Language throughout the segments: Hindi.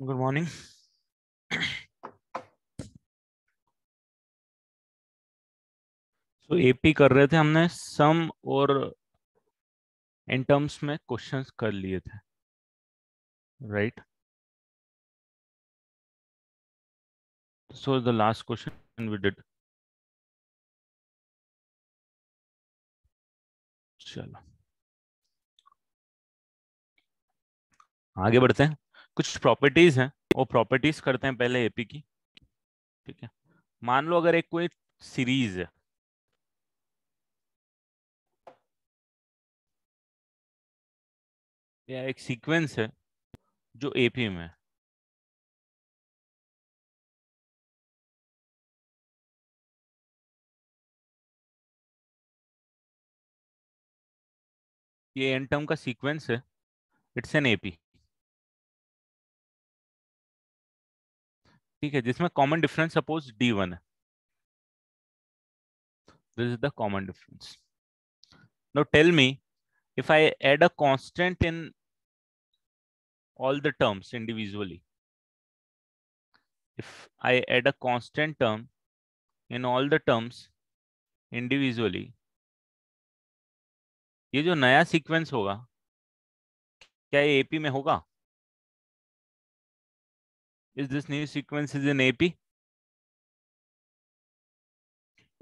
Good morning so so, AP कर रहे थे हमने सम और इन टर्म्स में क्वेश्चंस कर लिए थे right so the last question we did चलो आगे बढ़ते हैं कुछ प्रॉपर्टीज हैं वो प्रॉपर्टीज करते हैं पहले एपी की ठीक है मान लो अगर एक कोई सीरीज है या एक सीक्वेंस है जो एपी में है ये एन टर्म का सीक्वेंस है इट्स एन एपी ठीक है जिसमें common difference suppose d one है this is the common difference no tell me if I add a constant in all the terms individually if I add a constant term in all the terms individually ये जो नया सीक्वेंस होगा क्या ये एपी में होगा Is this new sequence is in AP?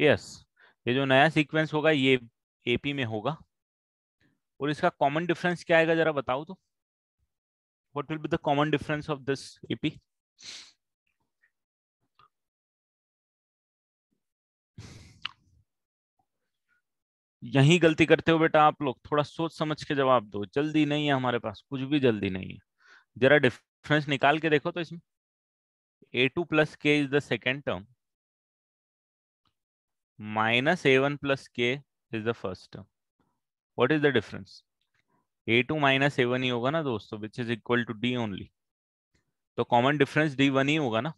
yes. ye jo naya sequence hoga ye ap mein hoga aur iska common difference kya aayega zara batao to what will be the common difference of this ap यही गलती करते हो बेटा आप लोग थोड़ा सोच समझ के जवाब दो जल्दी नहीं है हमारे पास कुछ भी जल्दी नहीं है जरा डिफरेंस निकाल के देखो तो इसमें a2 plus k is the second term minus a1 plus k is the first term what is the difference a2 minus a1 ही होगा ना दोस्तों which is equal to d only तो कॉमन डिफरेंस डी वन ही होगा ना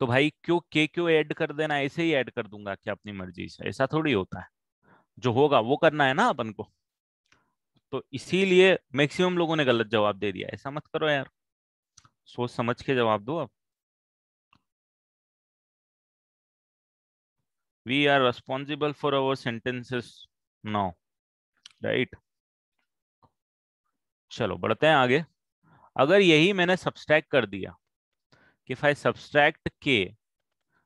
तो भाई क्यों के क्यों ऐड कर देना ऐसे ही ऐड कर दूंगा क्या अपनी मर्जी से ऐसा थोड़ी होता है जो होगा वो करना है ना अपन को तो इसीलिए मैक्सिमम लोगों ने गलत जवाब दे दिया ऐसा मत करो यार सोच समझ के जवाब दो आप we are responsible for our sentences now right चलो बढ़ते हैं आगे अगर यही मैंने सब्सट्रैक्ट कर दिया कि आई सब्सट्रैक्ट के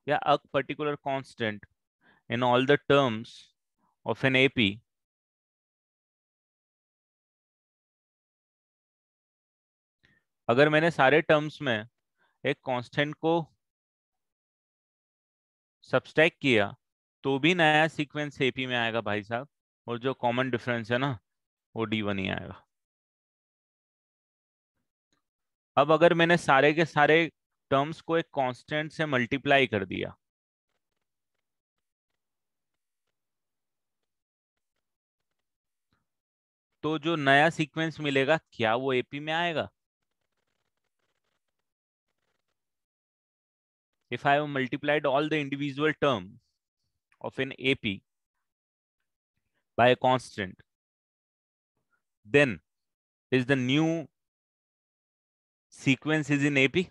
या a particular constant in all the terms of an AP अगर मैंने सारे टर्म्स में एक कांस्टेंट को सब्सट्रैक्ट किया तो भी नया सीक्वेंस एपी में आएगा भाई साहब और जो कॉमन डिफरेंस है ना वो डी वन ही आएगा अब अगर मैंने सारे के सारे टर्म्स को एक कांस्टेंट से मल्टीप्लाई कर दिया तो जो नया सीक्वेंस मिलेगा क्या वो एपी में आएगा if I have multiplied all the individual term of an AP by a constant, then is the new sequence is in ap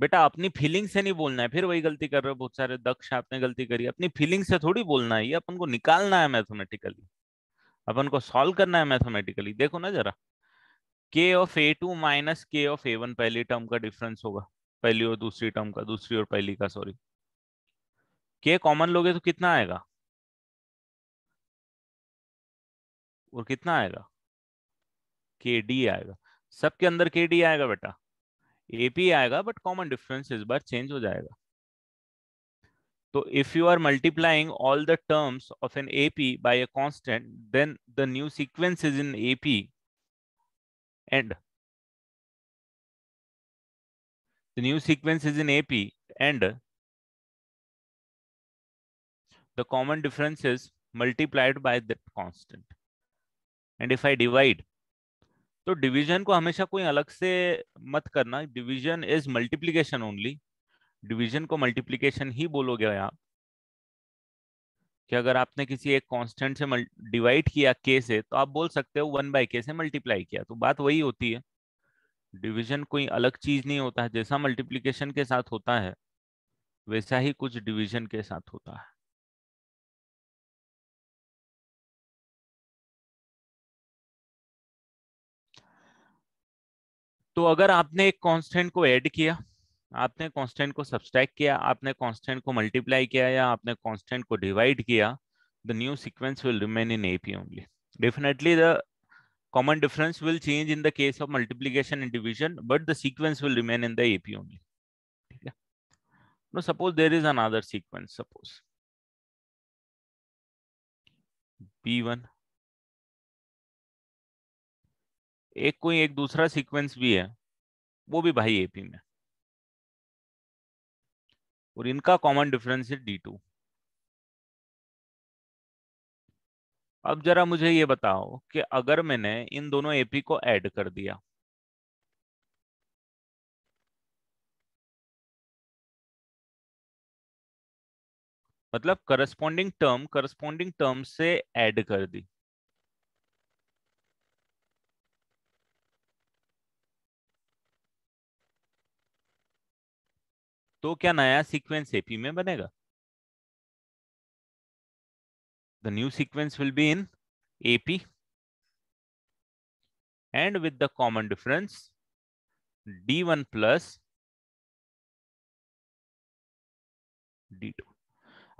बेटा अपनी फीलिंग से नहीं बोलना है फिर वही गलती कर रहे हो बहुत सारे दक्ष आपने गलती करी अपनी फीलिंग से थोड़ी बोलना है ये अपन को निकालना है मैथमेटिकली अपन को सॉल्व करना है मैथमेटिकली देखो ना जरा k of a two minus k of a one पहली टर्म का डिफरेंस होगा पहली और दूसरी टर्म का दूसरी और पहली का सॉरी के कॉमन लोगे तो कितना आएगा और कितना आएगा के डी आएगा सबके अंदर के डी आएगा बेटा एपी आएगा बट कॉमन डिफरेंस इस बार चेंज हो जाएगा तो if you are multiplying all the terms of an AP by a constant then the new sequence is in AP and the new sequence is in AP and the common difference is multiplied by that constant. And if I divide, तो डिवीजन को हमेशा कोई अलग से मत करना division is multiplication only division को मल्टीप्लीकेशन ही बोलोगे आप कि अगर आपने किसी एक कांस्टेंट से डिवाइड किया के से तो आप बोल सकते हो वन बाय के से मल्टीप्लाई किया तो बात वही होती है डिवीजन कोई अलग चीज नहीं होता है जैसा मल्टीप्लीकेशन के साथ होता है वैसा ही कुछ डिवीजन के साथ होता है तो अगर आपने एक कांस्टेंट को ऐड किया आपने कांस्टेंट को सब्सट्रैक्ट किया आपने कांस्टेंट को मल्टीप्लाई किया या आपने कांस्टेंट को डिवाइड किया the new sequence will remain in AP only definitely the common difference will change in the case of multiplication and division but the sequence will remain in the ap only yeah. now suppose there is another sequence suppose b1 एक कोई एक दूसरा सीक्वेंस भी है वो भी भाई एपी में और इनका कॉमन डिफरेंस है डी टू अब जरा मुझे ये बताओ कि अगर मैंने इन दोनों एपी को ऐड कर दिया मतलब करस्पोंडिंग टर्म करस्पोंडिंग टर्म से ऐड कर दी तो क्या नया सीक्वेंस एपी में बनेगा the new sequence will be in AP. And with the common difference, D1 plus D2.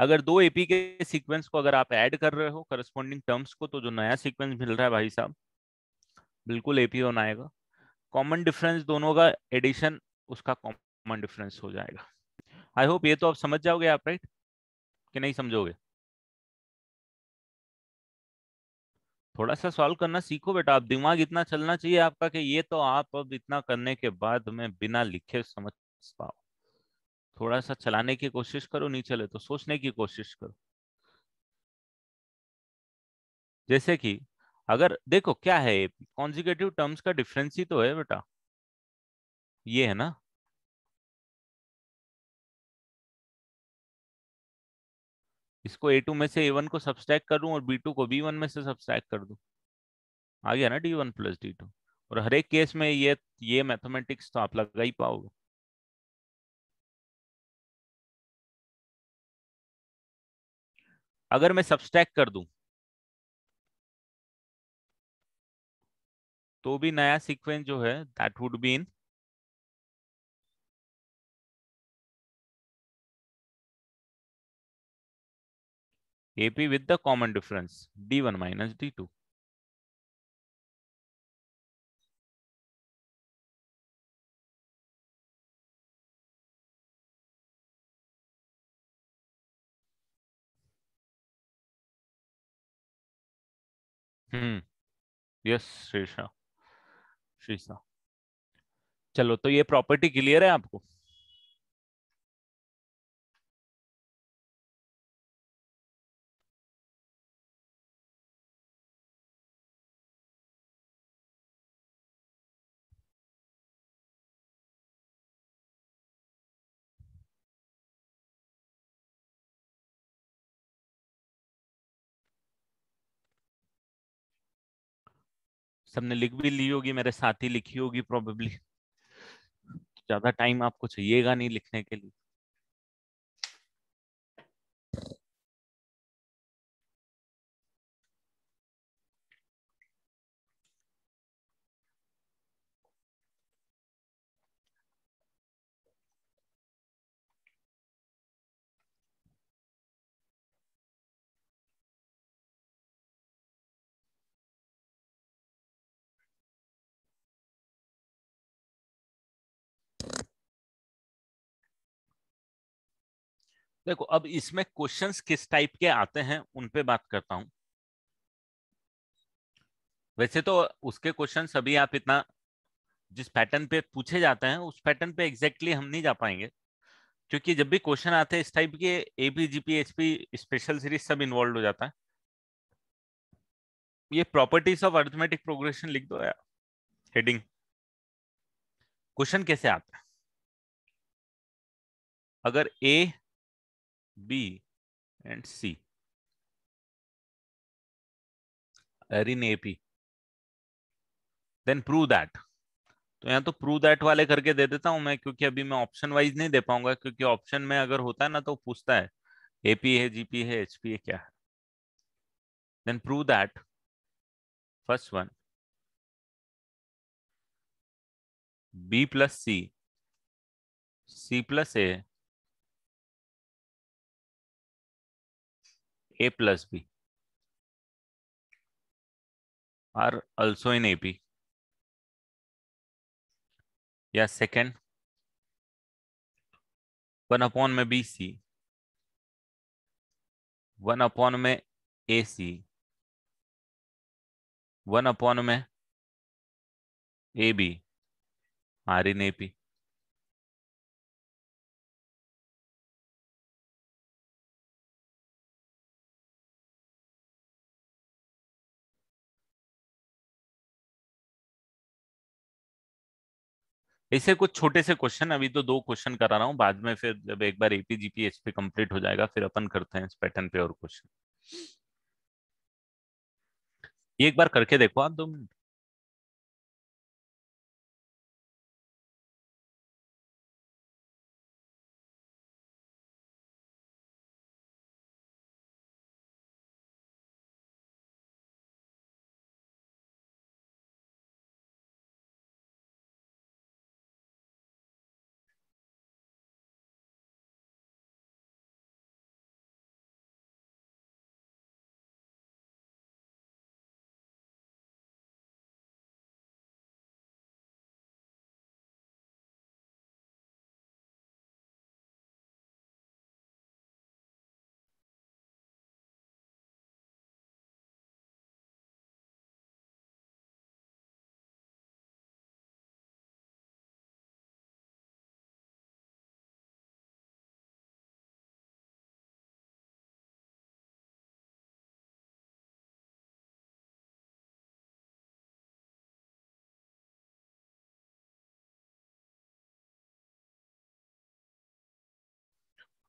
अगर दो एपी के सीक्वेंस को अगर आप ऐड कर रहे हो करस्पॉन्डिंग टर्म्स को तो जो नया सीक्वेंस मिल रहा है भाई साहब बिल्कुल एपी ऑन आएगा कॉमन डिफरेंस दोनों का एडिशन उसका कॉमन डिफरेंस हो जाएगा आई होप ये तो आप समझ जाओगे आप राइट कि नहीं समझोगे थोड़ा सा सॉल्व करना सीखो बेटा आप दिमाग इतना चलना चाहिए आपका कि ये तो आप अब इतना करने के बाद में बिना लिखे समझ पाओ थोड़ा सा चलाने की कोशिश करो नहीं चले तो सोचने की कोशिश करो जैसे कि अगर देखो क्या है कॉन्जिकेटिव टर्म्स का डिफरेंस ही तो है बेटा ये है ना इसको ए टू में से ए वन को सब्सट्रैक कर दूँ और बी टू को बी वन में से सब्सट्रैक कर दूं आ गया ना d one plus d two और हर एक केस में ये ये मैथमेटिक्स तो आप लगा ही पाओगे अगर मैं सब्सट्रैक कर दूं तो भी नया सीक्वेंस जो है that would be in AP with the common difference D1 minus D2. Hmm yes Shrisha Shrisha चलो तो ये प्रॉपर्टी क्लियर है आपको सबने लिख भी ली होगी मेरे साथ ही लिखी होगी प्रॉबेबली ज्यादा टाइम आपको चाहिएगा नहीं लिखने के लिए देखो अब इसमें क्वेश्चंस किस टाइप के आते हैं उन पे बात करता हूं वैसे तो उसके क्वेश्चन अभी आप इतना जिस पैटर्न पे पूछे जाते हैं उस पैटर्न पे एग्जैक्टली exactly हम नहीं जा पाएंगे क्योंकि जब भी क्वेश्चन आते हैं इस टाइप के एपी जीपीएचपी स्पेशल सीरीज सब इन्वॉल्व हो जाता है ये प्रॉपर्टीज ऑफ अर्थमेटिक प्रोग्रेशन लिख दो हेडिंग क्वेश्चन कैसे आता है अगर ए B, and C. Erin AP. Then prove that. तो यहाँ तो प्रूव दैट वाले करके दे देता हूँ मैं क्योंकि अभी मैं ऑप्शन वाइज नहीं दे पाऊंगा क्योंकि ऑप्शन में अगर होता है ना तो पूछता है एपी है जीपी है एचपी है क्या है then prove that first one b plus c c plus a a plus b are also in AP. Yeah, second, 1 upon में BC, 1 upon में AC, 1 upon में AB are in AP. ऐसे कुछ छोटे से क्वेश्चन अभी तो दो क्वेश्चन करा रहा हूँ बाद में फिर जब एक बार एपी जीपीएच पे कंप्लीट हो जाएगा फिर अपन करते हैं इस पैटर्न पे और क्वेश्चन ये एक बार करके देखो आप दो मिनट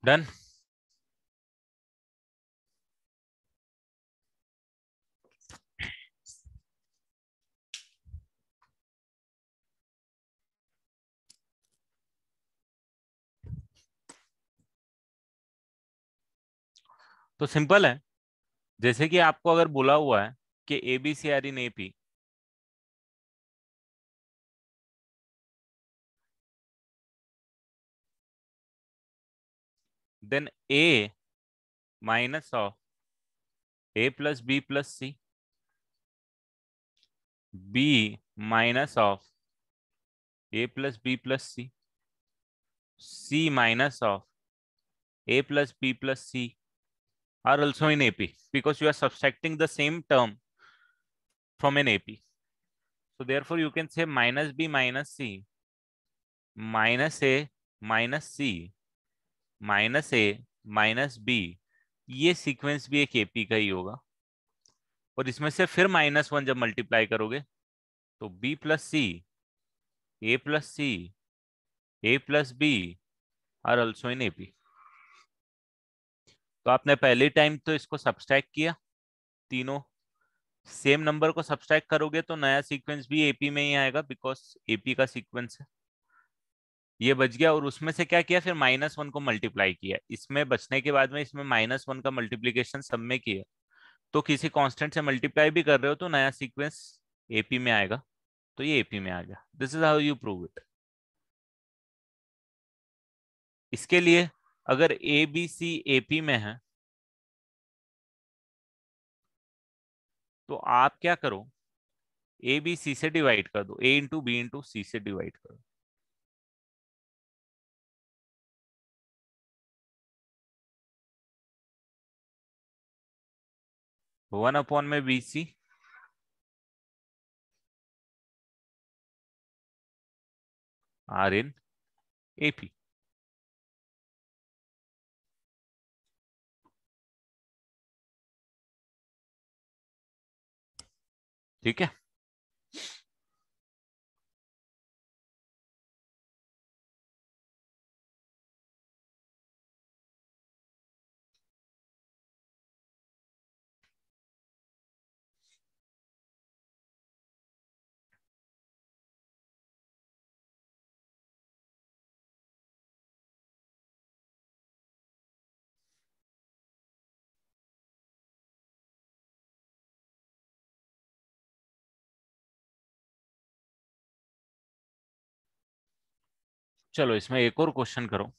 डन तो सिंपल है जैसे कि आपको अगर बोला हुआ है कि a b c are in A P then A minus of A plus B plus C, B minus of A plus B plus C, C minus of A plus B plus C are also in AP because you are subtracting the same term from an AP. So therefore you can say minus B minus C minus A minus C minus a minus b ये सीक्वेंस भी एक एपी का ही होगा और इसमें से फिर माइनस वन जब मल्टीप्लाई करोगे तो b plus c a plus c a plus b are also in AP तो आपने पहले टाइम तो इसको सब्सट्रैक किया तीनों सेम नंबर को सब्सट्रैक करोगे तो नया सीक्वेंस भी एपी में ही आएगा बिकॉज एपी का सीक्वेंस है ये बच गया और उसमें से क्या किया फिर माइनस वन को मल्टीप्लाई किया इसमें बचने के बाद में इसमें माइनस वन का मल्टीप्लीकेशन सब में किया तो किसी कांस्टेंट से मल्टीप्लाई भी कर रहे हो तो नया सीक्वेंस एपी में आएगा तो ये एपी में आ गया this is how you prove it इसके लिए अगर ए बी सी एपी में है तो आप क्या करो ए बी सी से डिवाइड कर दो a into b into c से डिवाइड करो वन अपॉन में b c are in AP ठीक है चलो इसमें एक और क्वेश्चन करो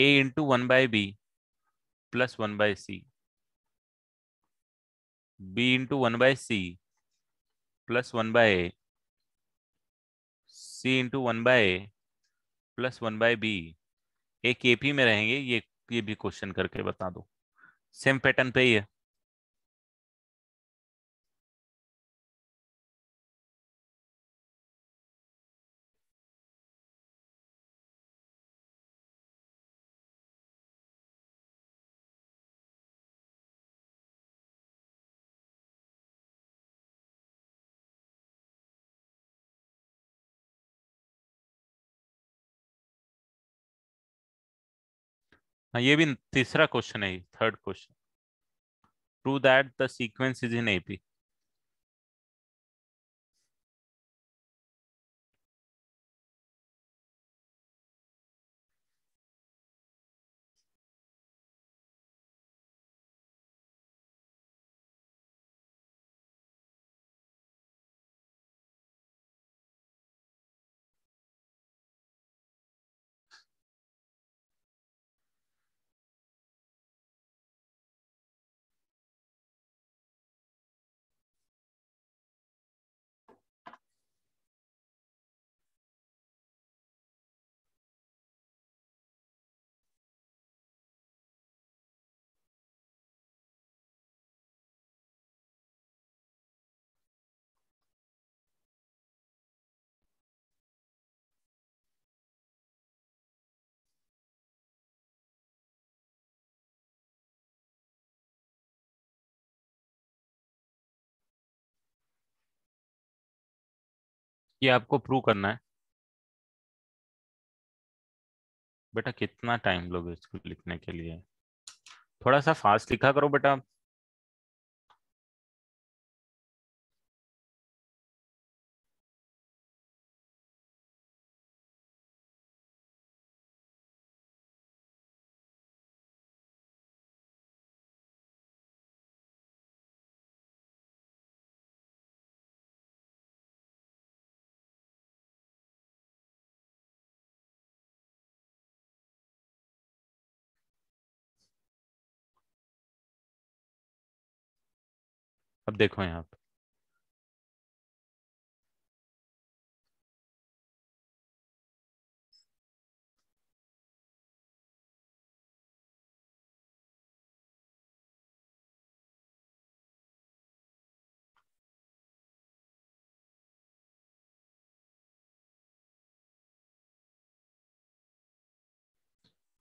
a into one by b plus one by c b into one by c plus one by a c into one by a plus one by b एक एपी में रहेंगे ये ये भी क्वेश्चन करके बता दो सेम पैटर्न पे ही है हाँ ये भी तीसरा क्वेश्चन है third question true that the sequence is in AP ये आपको प्रूव करना है बेटा कितना टाइम लोगे इसको लिखने के लिए थोड़ा सा फास्ट लिखा करो बेटा देखो यहाँ पे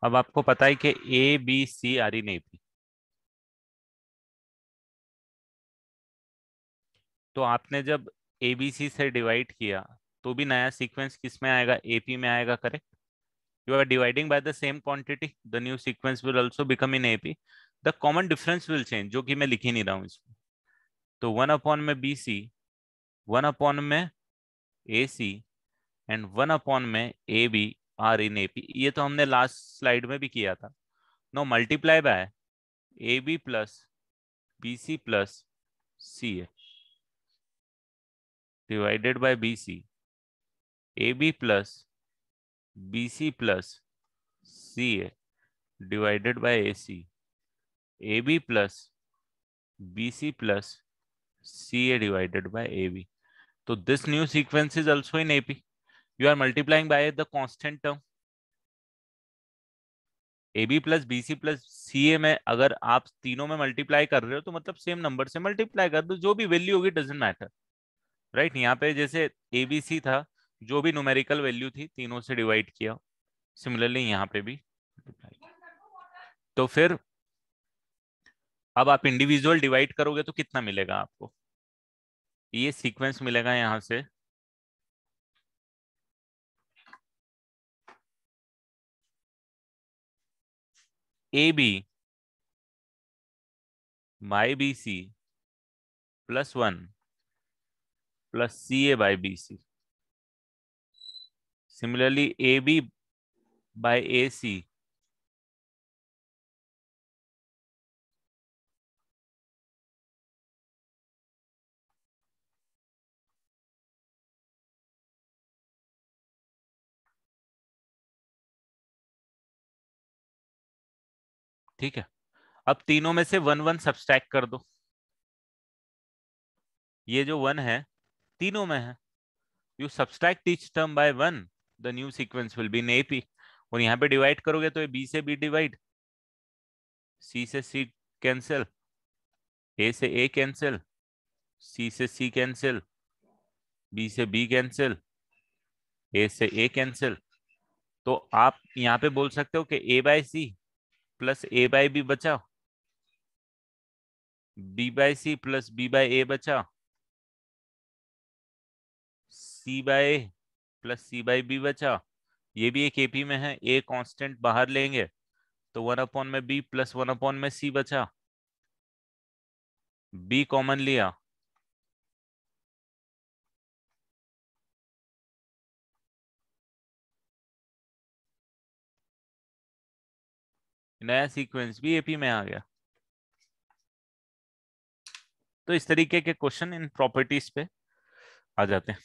अब आपको पता है कि ए बी सी आ रही नहीं थी तो आपने जब एबीसी से डिवाइड किया तो भी नया सीक्वेंस किस में आएगा एपी में आएगा correct you are dividing by the same quantity the new sequence will also become in AP the common difference will change जो कि मैं लिख ही नहीं रहा हूँ इसमें तो वन अपॉन में बी सी वन अपॉन में a c and one upon में a b are in A P ये तो हमने लास्ट स्लाइड में भी किया था no multiply by a b plus b c plus c h divided by BC. AB plus BC plus CA divided by AC. AB plus BC plus CA divided by AB. So this new sequence is also in AP. You are multiplying by the constant term. AB plus BC plus CA में अगर आप तीनों में मल्टीप्लाई कर रहे हो तो मतलब सेम नंबर से मल्टीप्लाई कर दो जो भी वैल्यू होगी डजेंट मैटर राइट यहाँ पे जैसे एबीसी था जो भी न्यूमेरिकल वैल्यू थी तीनों से डिवाइड किया सिमिलरली यहाँ पे भी तो फिर अब आप इंडिविजुअल डिवाइड करोगे तो कितना मिलेगा आपको ये सीक्वेंस मिलेगा यहां से a b by b c plus one plus c a by b c similarly a b by a c ठीक है अब तीनों में से वन वन सब्सट्रैक्ट कर दो ये जो वन है तीनों में है you subtract each term by one the new sequence will be in AP और यहां पे डिवाइड करोगे तो ये बी से बी डिवाइड सी से सी कैंसिल ए से ए कैंसिल सी से सी कैंसिल बी से बी कैंसिल ए से ए कैंसिल तो आप यहां पे बोल सकते हो कि a by c plus a by b बचा b by c plus b by a बचा c by plus c by b बचा ये भी एक एपी में है ए कांस्टेंट बाहर लेंगे तो वन अपॉन में बी प्लस वन अपॉन में सी बचा बी कॉमन लिया नया सीक्वेंस भी एपी में आ गया तो इस तरीके के क्वेश्चन इन प्रॉपर्टीज पे आ जाते हैं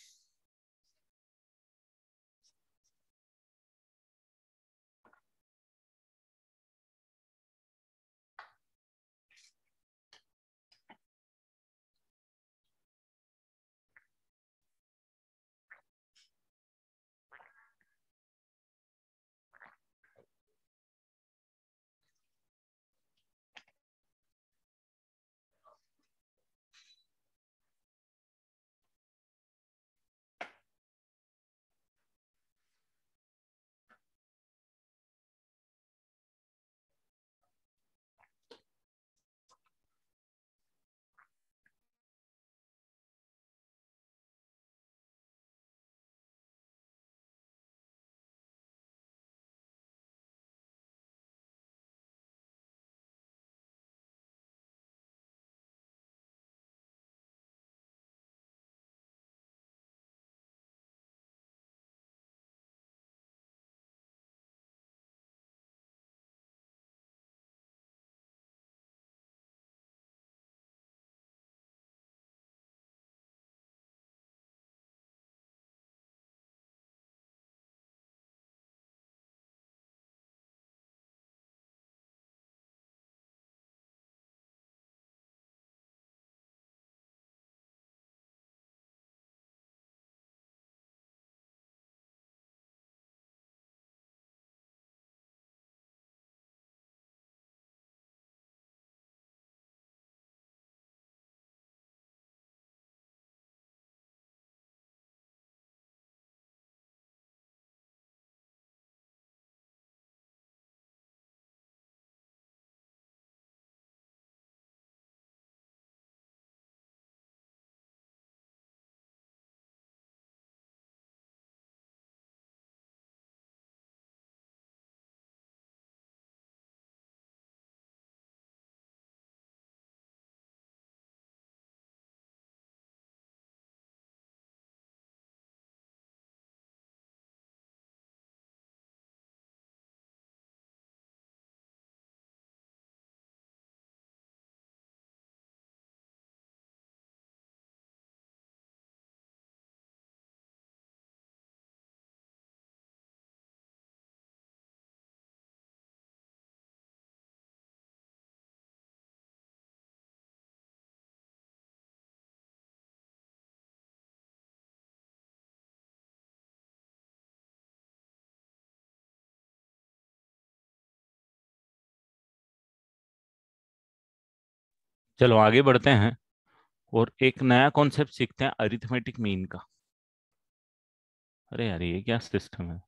चलो आगे बढ़ते हैं और एक नया कॉन्सेप्ट सीखते हैं अरिथमेटिक मीन का अरे यार ये क्या सिस्टम है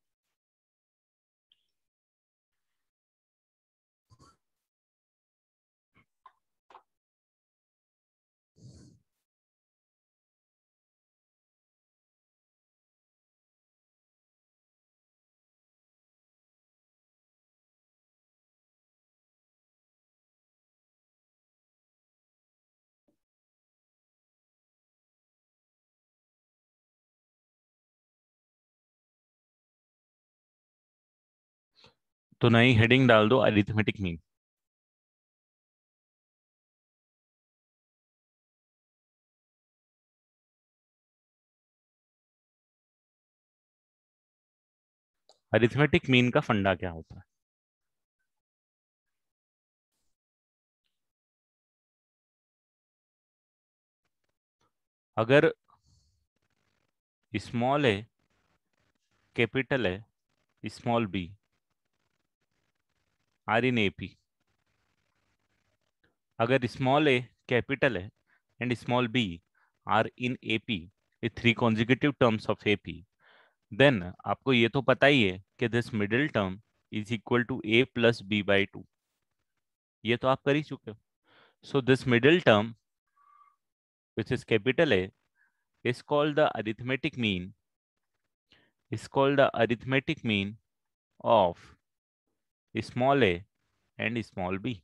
तो नई हेडिंग डाल दो अरिथमेटिक मीन अरिथमेटिक मीन का फंडा क्या होता है अगर स्मॉल है कैपिटल है small b are in A P अगर स्मॉल ए कैपिटल है and small b are in A P ये three consecutive terms of A P then आपको ये तो पता ही है कि this middle term is equal to a plus b by two ये तो आप कर ही चुके हो so this middle term which is capital A is called the arithmetic mean is called the arithmetic mean of small a and small b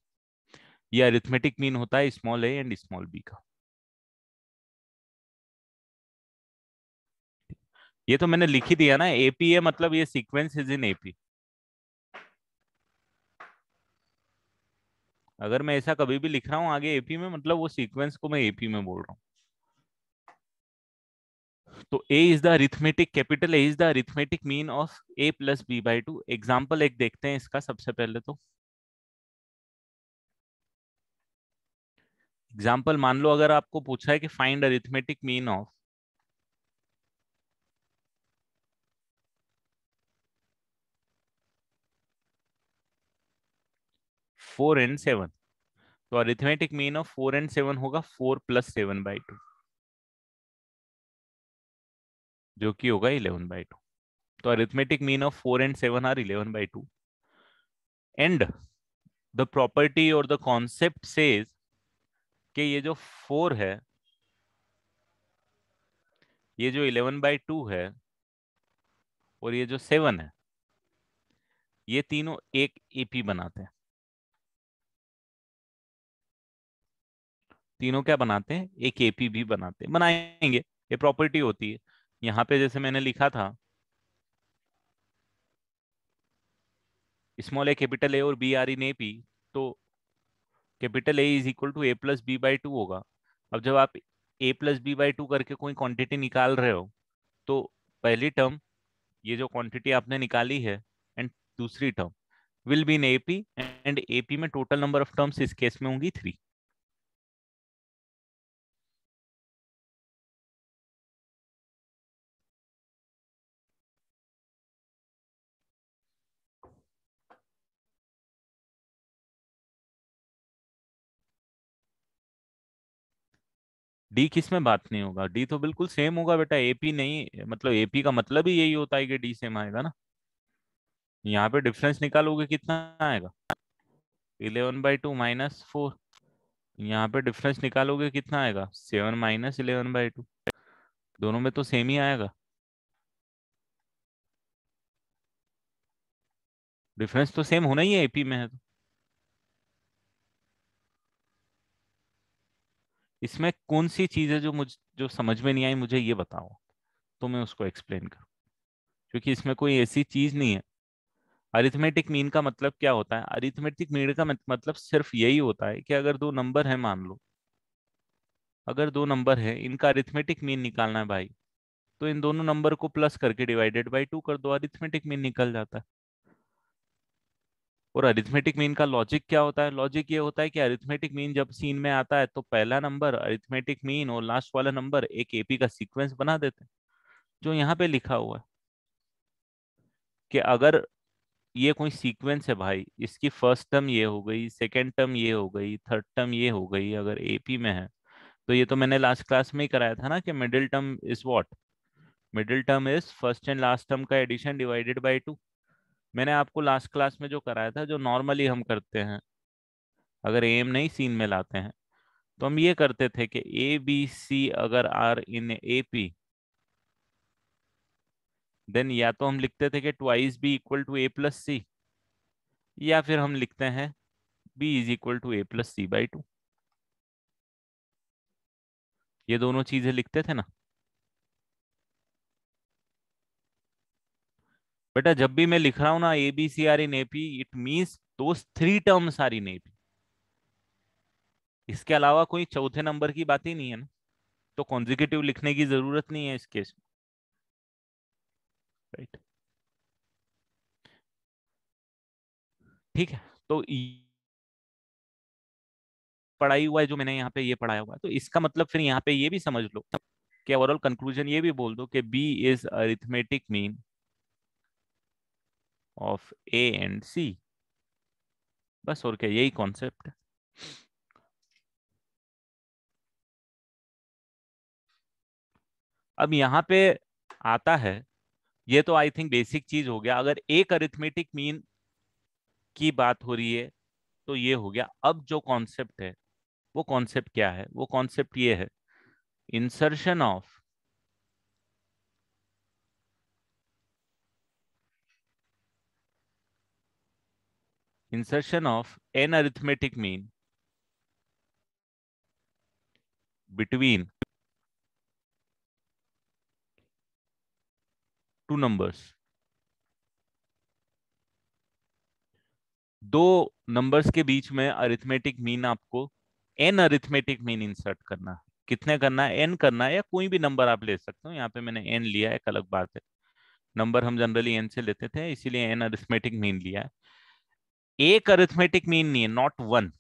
ये अरिथमेटिक मीन होता है small a and small b का ये तो मैंने लिखी दिया ना एपी ए मतलब ये सीक्वेंस इज इन एपी अगर मैं ऐसा कभी भी लिख रहा हूं आगे एपी में मतलब वो सीक्वेंस को मैं एपी में बोल रहा हूं तो a is the arithmetic capital A is the arithmetic mean of a plus b by two example एक देखते हैं इसका सबसे पहले तो एग्जाम्पल मान लो अगर आपको पूछा है कि find arithmetic mean of four and seven तो arithmetic mean of four and seven होगा four plus seven by two जो कि होगा इलेवन बाई टू तो arithmetic mean of four and seven are eleven by two and the property और द कॉन्सेप्ट सेज कि ये जो फोर है ये जो इलेवन बाई टू है और ये जो सेवन है ये तीनों एक एपी बनाते हैं तीनों क्या बनाते हैं एक एपी भी बनाते हैं बनाएंगे ये प्रॉपर्टी होती है यहाँ पे जैसे मैंने लिखा था स्मॉल ए कैपिटल ए और b are in A P तो capital A is equal to a plus b by two होगा अब जब आप a plus b by two करके कोई क्वांटिटी निकाल रहे हो तो पहली टर्म ये जो क्वांटिटी आपने निकाली है एंड दूसरी term will be in A P and A P में टोटल नंबर ऑफ टर्म्स इस केस में होंगी थ्री डी किस में बात नहीं होगा डी तो बिल्कुल सेम होगा बेटा एपी नहीं मतलब एपी का मतलब ही यही होता है कि डी सेम आएगा ना यहाँ पे डिफरेंस निकालोगे कितना आएगा eleven by two minus four यहाँ पे डिफरेंस निकालोगे कितना आएगा seven minus eleven by two दोनों में तो सेम ही आएगा डिफरेंस तो सेम होना ही है एपी में है तो इसमें कौन सी चीज है जो मुझ जो समझ में नहीं आई मुझे ये बताओ तो मैं उसको एक्सप्लेन करूँ क्योंकि इसमें कोई ऐसी चीज नहीं है अरिथमेटिक मीन का मतलब क्या होता है अरिथमेटिक मीन का मतलब सिर्फ यही होता है कि अगर दो नंबर है मान लो अगर दो नंबर है इनका अरिथमेटिक मीन निकालना है भाई तो इन दोनों नंबर को प्लस करके डिवाइडेड बाई टू कर दो अरिथमेटिक मीन निकल जाता है और अरिथमेटिक मीन का लॉजिक क्या होता है लॉजिक ये होता है कि अरिथमेटिक मीन जब सीन में आता है तो पहला नंबर अरिथमेटिक मीन और लास्ट वाला नंबर एक एपी का सीक्वेंस बना देते हैं जो यहाँ पे लिखा हुआ है कि अगर ये कोई सीक्वेंस है भाई इसकी फर्स्ट टर्म ये हो गई सेकेंड टर्म ये हो गई थर्ड टर्म ये हो गई अगर ए में है तो ये तो मैंने लास्ट क्लास में ही कराया था ना कि middle term is what middle term is first and last term का एडिशन डिवाइडेड बाई टू मैंने आपको लास्ट क्लास में जो कराया था जो नॉर्मली हम करते हैं अगर एम नहीं सीन में लाते हैं तो हम ये करते थे कि ए बी सी अगर are in A P then या तो हम लिखते थे कि twice b equal to a plus c या फिर हम लिखते हैं b is equal to a plus c by two ये दोनों चीजें लिखते थे ना बेटा जब भी मैं लिख रहा हूं ना a b c are in AP it means दो three terms are in AP इसके अलावा कोई चौथे नंबर की बात ही नहीं है ना तो कॉन्जिक्यूटिव लिखने की जरूरत नहीं है इस केस में राइट ठीक है तो पढ़ाई हुआ है जो मैंने यहाँ पे ये पढ़ाया हुआ है तो इसका मतलब फिर यहाँ पे ये भी समझ लो कि ओवरऑल कंक्लूजन ये भी बोल दो कि b is arithmetic mean of a and c बस और क्या यही कॉन्सेप्ट है अब यहां पे आता है ये तो आई थिंक बेसिक चीज हो गया अगर एक अरिथमेटिक मीन की बात हो रही है तो ये हो गया अब जो कॉन्सेप्ट है वो कॉन्सेप्ट क्या है वो कॉन्सेप्ट ये है insertion of insertion of n arithmetic mean between two numbers दो नंबर्स के बीच में अरिथमेटिक मीन आपको एन अरिथमेटिक मीन इंसर्ट करना है कितने करना है एन करना है या कोई भी नंबर आप ले सकते हो यहाँ पे मैंने एन लिया एक अलग बात है नंबर हम जनरली एन से लेते थे इसीलिए एन अरिथमेटिक मीन लिया है एक अरिथमेटिक मीन नहीं है नॉट वन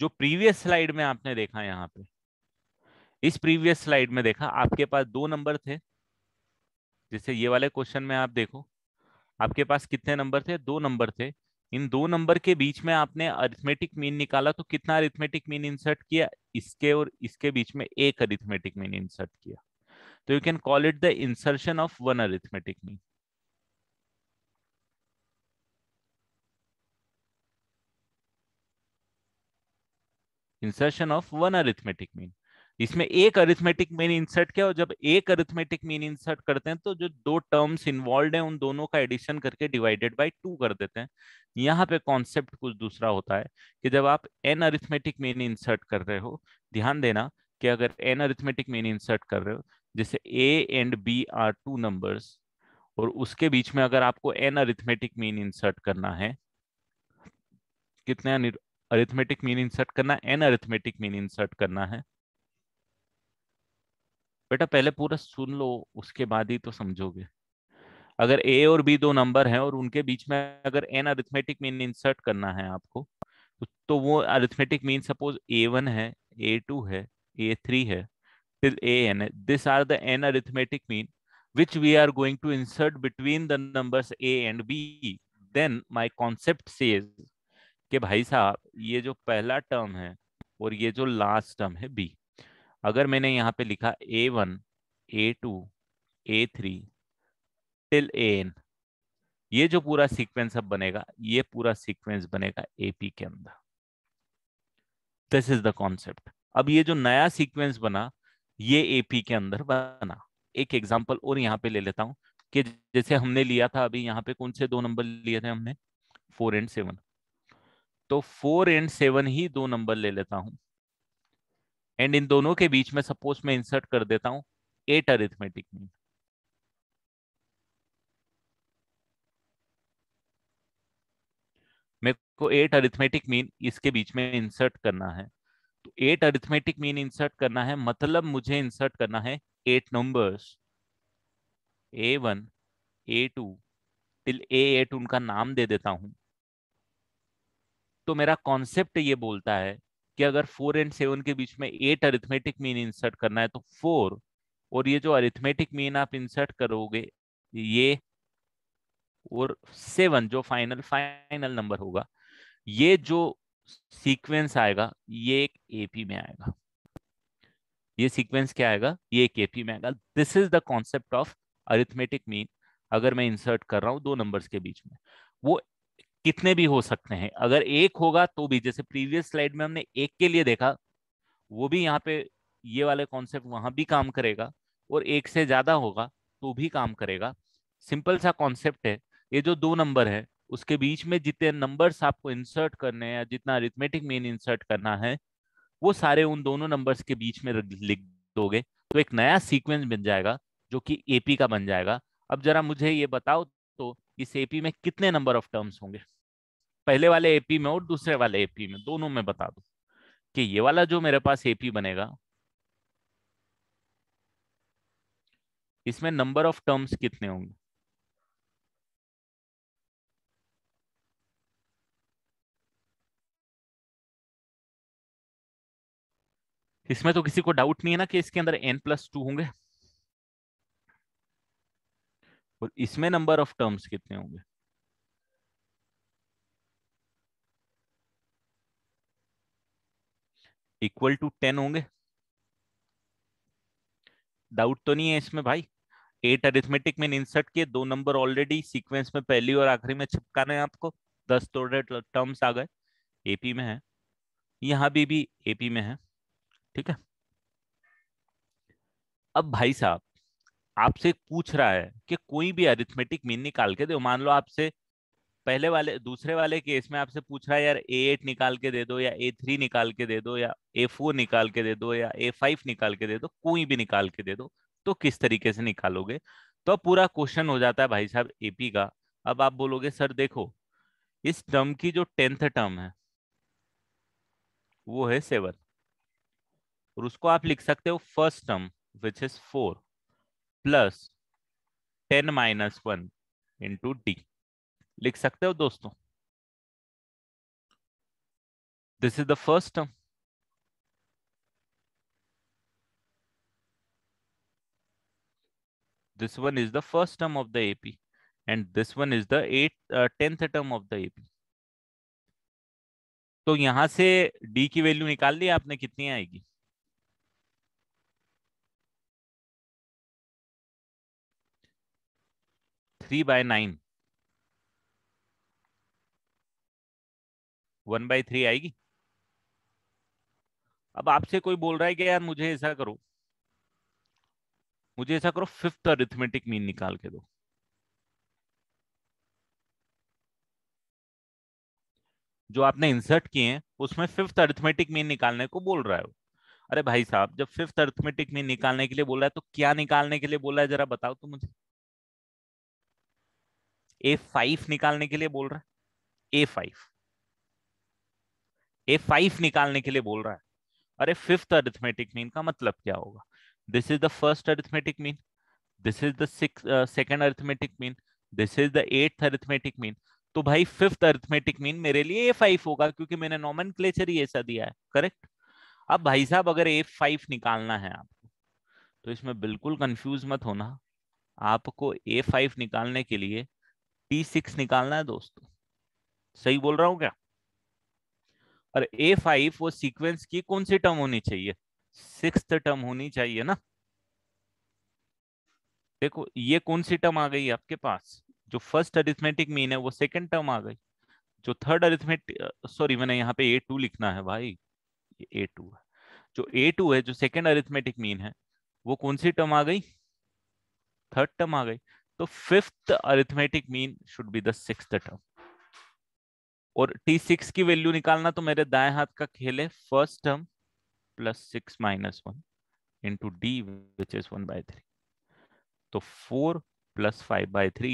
जो प्रीवियस स्लाइड में आपने देखा यहाँ पे इस प्रीवियस स्लाइड में देखा आपके पास दो नंबर थे जैसे ये वाले क्वेश्चन में आप देखो आपके पास कितने नंबर थे दो नंबर थे इन दो नंबर के बीच में आपने अरिथमेटिक मीन निकाला तो कितना अरिथमेटिक मीन इंसर्ट किया इसके और इसके बीच में एक अरिथमेटिक मीन इंसर्ट किया तो you can call it the insertion of one arithmetic mean insertion of one arithmetic mean इसमें एक अरिथमेटिक मीन इंसर्ट किया और जब एक अरिथमेटिक मीन इंसर्ट करते हैं तो जो दो टर्म्स इन्वॉल्व हैं उन दोनों का एडिशन करके डिवाइडेड बाय टू कर देते हैं यहाँ पे कॉन्सेप्ट कुछ दूसरा होता है कि जब आप एन अरिथमेटिक मीन इंसर्ट कर रहे हो ध्यान देना कि अगर एन अरिथमेटिक मीन इंसर्ट कर रहे हो जैसे a and b are two numbers और उसके बीच में अगर आपको एन अरिथमेटिक मीन इंसर्ट करना है कितने अरिथमेटिक मीन इंसर्ट करना एन अरिथमेटिक मीन इंसर्ट करना है बेटा पहले पूरा सुन लो उसके बाद ही तो समझोगे अगर ए और बी दो नंबर हैं और उनके बीच में अगर एन अरिथमेटिक मीन इंसर्ट करना है आपको तो तो वो arithmetic mean suppose a one है ए टू है ए थ्री है टिल ए एन है this are the n arithmetic mean which we are going to insert between the number a and b then my concept says कि भाई साहब ये जो पहला टर्म है और ये जो लास्ट टर्म है बी अगर मैंने यहाँ पे लिखा a one a two a three till a n ये जो पूरा सीक्वेंस अब बनेगा ये पूरा सीक्वेंस बनेगा एपी के अंदर दिस इज द कॉन्सेप्ट अब ये जो नया सीक्वेंस बना ये एपी के अंदर बना एक एग्जांपल और यहाँ पे ले लेता हूं कि जैसे हमने लिया था अभी यहाँ पे कौन से दो नंबर लिए थे हमने फोर एंड सेवन तो फोर एंड सेवन ही दो नंबर ले लेता हूं एंड इन दोनों के बीच में सपोज मैं इंसर्ट कर देता हूं एट अरिथमेटिक मीन मेरे को एट अरिथमेटिक मीन इसके बीच में इंसर्ट करना है तो एट अरिथमेटिक मीन इंसर्ट करना है मतलब मुझे इंसर्ट करना है eight numbers a one a two till a eight उनका नाम दे देता हूं तो मेरा कॉन्सेप्ट ये बोलता है कि अगर फोर एंड सेवन के बीच में एट अरिथमेटिक मीन इंसर्ट करना है तो फोर और ये जो अरिथमेटिक मीन आप इंसर्ट करोगे ये और सेवन जो फाइनल फाइनल नंबर होगा ये जो सीक्वेंस आएगा ये एक एपी में आएगा ये सीक्वेंस क्या आएगा ये एक एपी में आएगा this is the concept of arithmetic mean अगर मैं इंसर्ट कर रहा हूं दो नंबर्स के बीच में वो कितने भी हो सकते हैं अगर एक होगा तो भी जैसे प्रीवियस स्लाइड में हमने एक के लिए देखा वो भी यहाँ पे ये वाले कॉन्सेप्ट वहां भी काम करेगा और एक से ज्यादा होगा तो भी काम करेगा सिंपल सा कॉन्सेप्ट है ये जो दो नंबर है उसके बीच में जितने नंबर्स आपको इंसर्ट करने हैं या जितना अरिथमेटिक मेन इंसर्ट करना है वो सारे उन दोनों नंबर्स के बीच में लिख दोगे तो एक नया सीक्वेंस बन जाएगा जो कि एपी का बन जाएगा अब जरा मुझे ये बताओ तो इस एपी में कितने नंबर ऑफ टर्म्स होंगे पहले वाले एपी में और दूसरे वाले एपी में दोनों में बता दो कि ये वाला जो मेरे पास एपी बनेगा इसमें नंबर ऑफ टर्म्स कितने होंगे इसमें तो किसी को डाउट नहीं है ना कि इसके अंदर एन प्लस टू होंगे और इसमें नंबर ऑफ टर्म्स कितने होंगे इक्वल टू टेन होंगे डाउट तो नहीं है इसमें भाई एट अरिथमेटिक में इंसर्ट किए दो नंबर ऑलरेडी सीक्वेंस में पहली और आखिरी में छिपकाना है आपको दस थोड़े टर्म्स तो आ गए एपी में है यहां भी भी एपी में है ठीक है अब भाई साहब आपसे पूछ रहा है कि कोई भी अरिथमेटिक मीन निकाल के दो मान लो आपसे पहले वाले दूसरे वाले केस में आपसे पूछ रहा है यार ए एट निकाल के दे दो या ए थ्री निकाल के दे दो या ए फोर निकाल के दे दो या ए फाइव निकाल के दे दो कोई भी निकाल के दे दो तो किस तरीके से निकालोगे तो पूरा क्वेश्चन हो जाता है भाई साहब एपी का अब आप बोलोगे सर देखो इस टर्म की जो टेंथ टर्म है वो है सेवन और उसको आप लिख सकते हो first term which is four plus ten minus one into d लिख सकते हो दोस्तों this is the first term this one is the first term of the AP and this one is the eight tenth term of the AP तो यहां से डी की वैल्यू निकाल दी आपने कितनी आएगी three by nine one by three आएगी अब आपसे कोई बोल रहा है कि यार मुझे ऐसा करो मुझे ऐसा करो फिफ्थ अरिथमेटिक मीन निकाल के दो जो आपने इंसर्ट किए हैं उसमें फिफ्थ अरिथमेटिक मीन निकालने को बोल रहा है वो अरे भाई साहब जब फिफ्थ अरिथमेटिक मीन निकालने के लिए बोला है तो क्या निकालने के लिए बोला है जरा बताओ तो मुझे ए फाइव निकालने के लिए बोल रहा है ए फाइव ए फाइव निकालने के लिए बोल रहा है अरे फिफ्थ अरिथमेटिक मीन का मतलब क्या होगा this is the first arithmetic mean this is the six second arithmetic mean this is the eighth arithmetic mean तो भाई फिफ्थ अरिथमेटिक मीन मेरे लिए ए फाइव होगा क्योंकि मैंने नॉमन क्लेचर ही ऐसा दिया है करेक्ट अब भाई साहब अगर ए फाइव निकालना है आपको तो इसमें बिल्कुल कंफ्यूज मत होना आपको ए फाइव निकालने के लिए पी सिक्स निकालना है दोस्तों सही बोल रहा हूं क्या और ए फाइव वो सीक्वेंस की कौन सी टर्म होनी चाहिए सिक्स टर्म होनी चाहिए ना देखो ये कौन सी टर्म आ गई आपके पास जो फर्स्ट अरिथमेटिक मीन है वो सेकंड टर्म आ गई जो थर्ड अरिथमेटिक सॉरी मैंने यहाँ पे ए टू लिखना है भाई ए टू है जो ए टू है जो सेकंड अरिथमेटिक मीन है वो कौन सी टर्म आ गई थर्ड टर्म आ गई तो fifth arithmetic mean should be sixth term और T6 की वैल्यू निकालना तो मेरे दाएं हाथ का खेल है first term plus six minus one into d which is one by three तो four plus five by three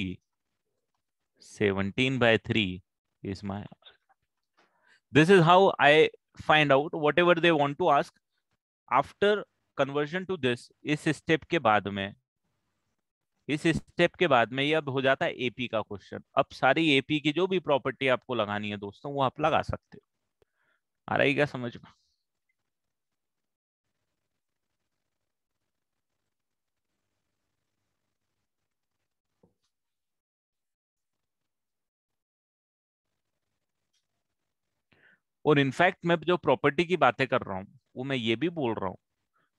seventeen by three is my this is how I find out out ever they want to ask after conversion to this इस स्टेप के बाद में इस स्टेप के बाद में ये अब हो जाता है एपी का क्वेश्चन अब सारी एपी की जो भी प्रॉपर्टी आपको लगानी है दोस्तों वो आप लगा सकते हो आ रही क्या समझ में और इनफैक्ट मैं जो प्रॉपर्टी की बातें कर रहा हूं वो मैं ये भी बोल रहा हूं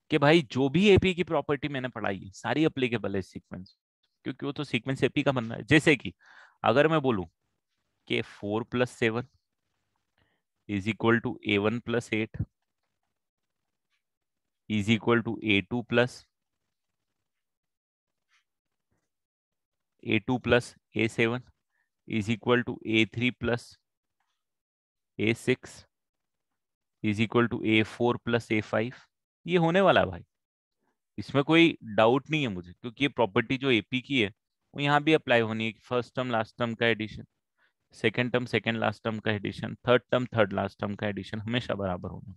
कि भाई जो भी एपी की प्रॉपर्टी मैंने पढ़ाई है सारी अप्लीकेबल है सीक्वेंस क्योंकि वो तो सीक्वेंस एपी का बन रहा है जैसे कि अगर मैं बोलूं कि four plus seven is equal to a one plus eight is equal to a two plus a two plus a seven is equal to a three plus a six is equal to a four plus a five ये होने वाला है भाई इसमें कोई डाउट नहीं है मुझे क्योंकि ये प्रॉपर्टी जो एपी की है वो यहाँ भी अप्लाई होनी है फर्स्ट टर्म लास्ट टर्म का addition second term second last term का addition third term third last term का एडिशन हमेशा बराबर होना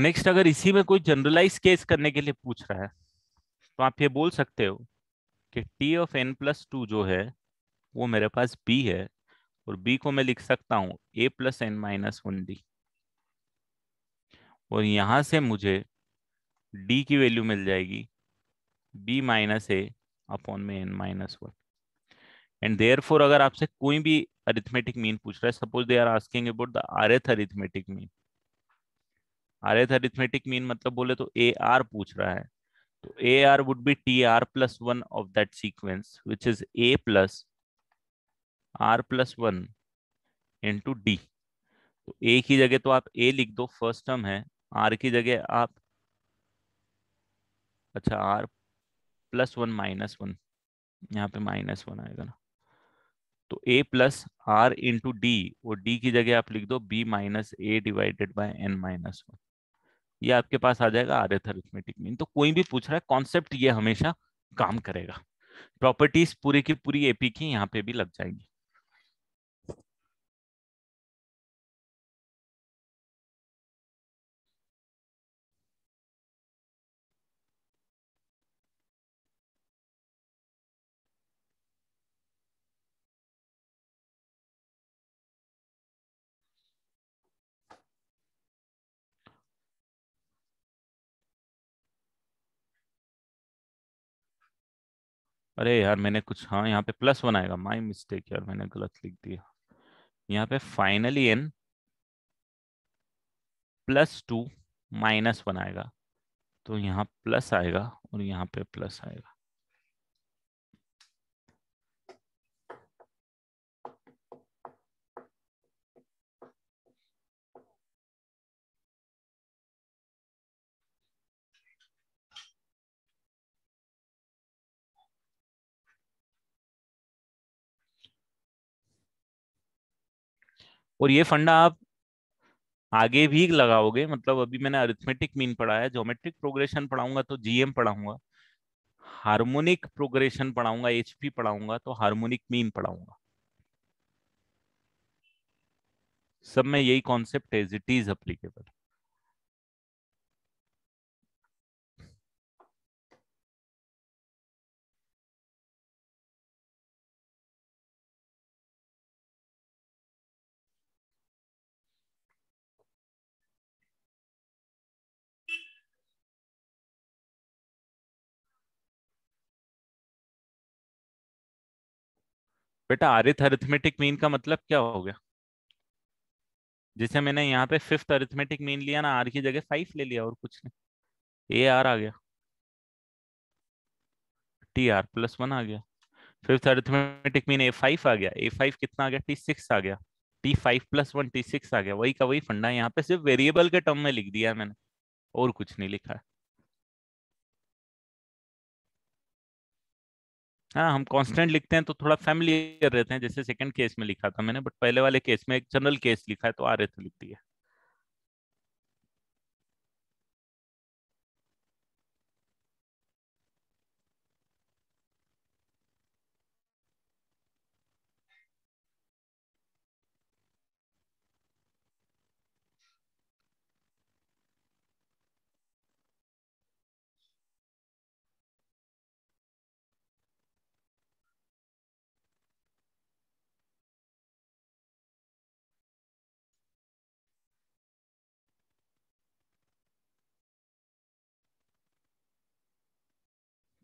नेक्स्ट अगर इसी में कोई जनरलाइज केस करने के लिए पूछ रहा है तो आप ये बोल सकते हो कि t of n plus two जो है वो मेरे पास बी है और बी को मैं लिख सकता हूँ a plus n minus one d और यहां से मुझे डी की वैल्यू मिल जाएगी बी माइनस ए अपॉन में n minus one and there अगर आपसे कोई भी अरिथमेटिक मीन पूछ रहा है suppose they are asking about the rth arithmetic mean rth arithmetic mean मतलब बोले तो ए आर पूछ रहा है तो a r would be t r plus one of that sequence which is a plus r plus one into d तो ए की जगह तो आप ए लिख दो फर्स्ट टर्म है आर की जगह आप अच्छा r plus one minus one यहाँ पे माइनस वन आएगा ना तो a plus r into d और डी की जगह आप लिख दो b minus a divided by n minus one ये आपके पास आ जाएगा आर एथ मीन तो कोई भी पूछ रहा है कॉन्सेप्ट ये हमेशा काम करेगा प्रॉपर्टीज पूरी की पूरी एपी की यहाँ पे भी लग जाएंगी अरे यार मैंने कुछ हाँ यहाँ पे प्लस वन आएगा माई मिस्टेक यार मैंने गलत लिख दिया यहाँ पे finally n plus two minus one आएगा तो यहाँ प्लस आएगा और यहाँ पे प्लस आएगा और ये फंडा आप आगे भी लगाओगे मतलब अभी मैंने अरिथमेटिक मीन पढ़ाया ज्योमेट्रिक जोमेट्रिक प्रोग्रेशन पढ़ाऊंगा तो जीएम पढ़ाऊंगा हार्मोनिक प्रोग्रेशन पढ़ाऊंगा एचपी पढ़ाऊंगा तो हार्मोनिक मीन पढ़ाऊंगा सब में यही कॉन्सेप्ट है इट इज अप्लीकेबल बेटा आरिथ अरिथमेटिक मीन का मतलब क्या हो गया जैसे मैंने यहाँ पे फिफ्थ अरिथमेटिक मीन लिया ना आर की जगह फाइव ले लिया और कुछ नहीं ए आर आ गया टी आर प्लस वन आ गया fifth arithmetic mean a five आ गया ए फाइव कितना आ गया टी सिक्स आ गया t five plus one t six आ गया वही का वही फंडा यहाँ पे सिर्फ वेरिएबल के टर्म में लिख दिया मैंने और कुछ नहीं लिखा है हाँ हम कांस्टेंट लिखते हैं तो थोड़ा फैमिलियर रहते हैं जैसे सेकंड केस में लिखा था मैंने बट पहले वाले केस में एक जनरल केस लिखा है तो आर एथ लिख दिया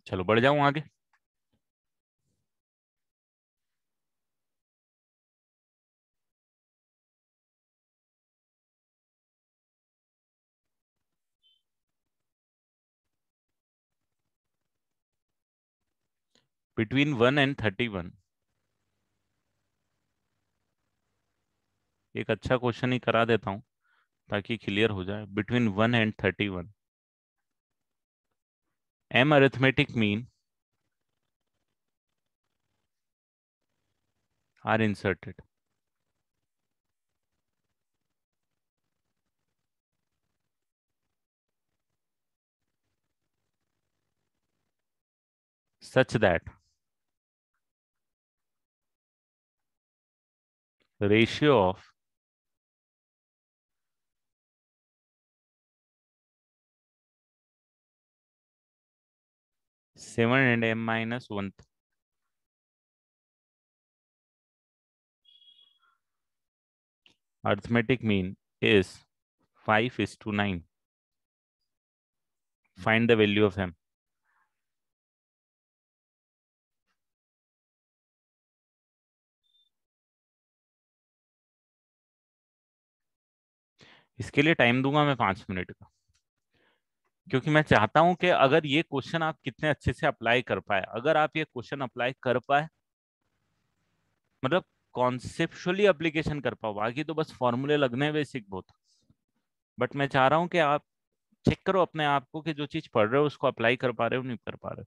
चलो बढ़ जाऊं आगे between one and thirty one एक अच्छा क्वेश्चन ही करा देता हूं ताकि क्लियर हो जाए between one and thirty one M arithmetic mean are inserted. such that the ratio of 7 and m minus 1. Arithmetic mean is 5 is to 9. Find the value of m. इसके लिए टाइम दूंगा मैं पांच मिनट का क्योंकि मैं चाहता हूं कि अगर ये क्वेश्चन आप कितने अच्छे से अप्लाई कर पाए अगर आप ये क्वेश्चन अप्लाई कर पाए मतलब कॉन्सेप्शुअली अप्लीकेशन कर पाओ बाकी तो बस फॉर्मूले लगने बेसिक बहुत बट मैं चाह रहा हूं कि आप चेक करो अपने आप को कि जो चीज़ पढ़ रहे हो उसको अप्लाई कर पा रहे हो नहीं कर पा रहे हो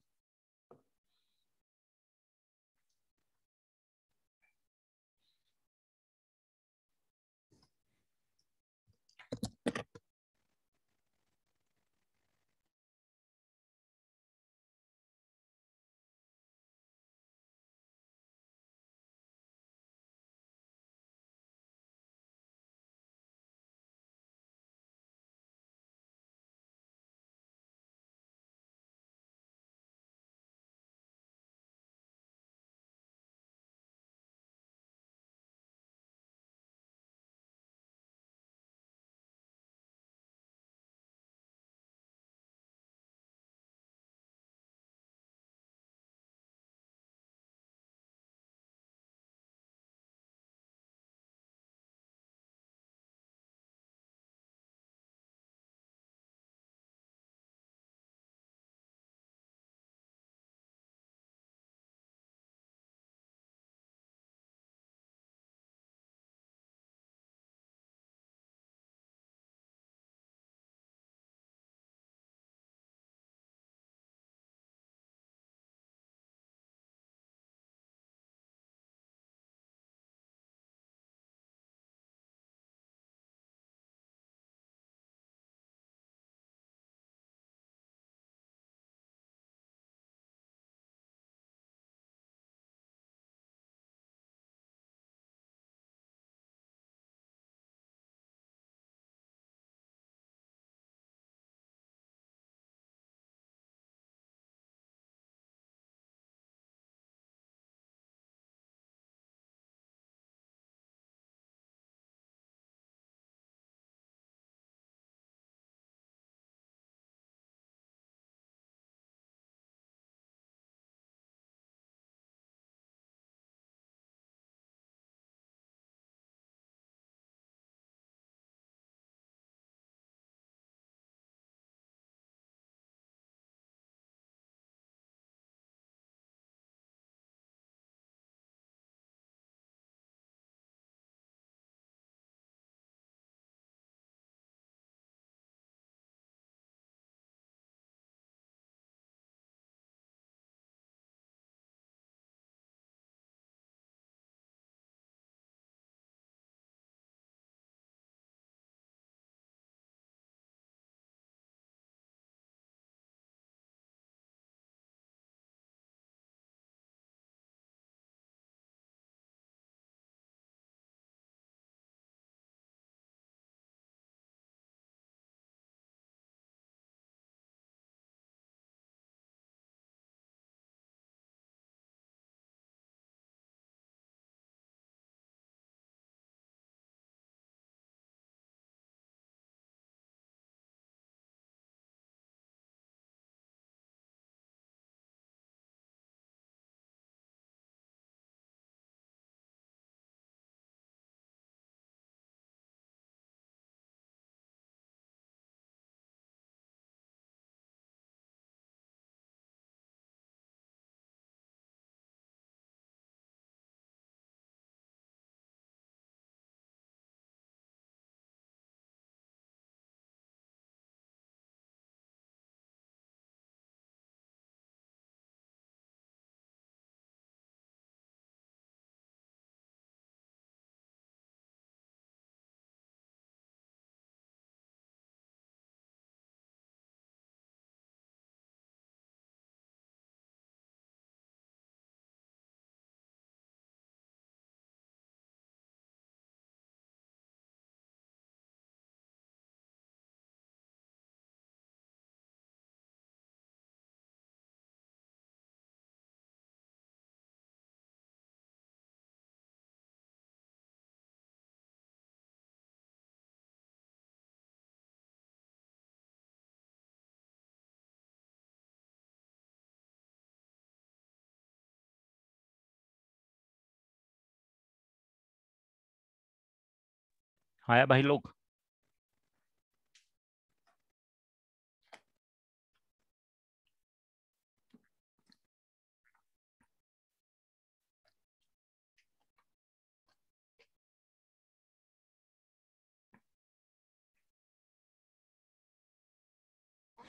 आया भाई लोग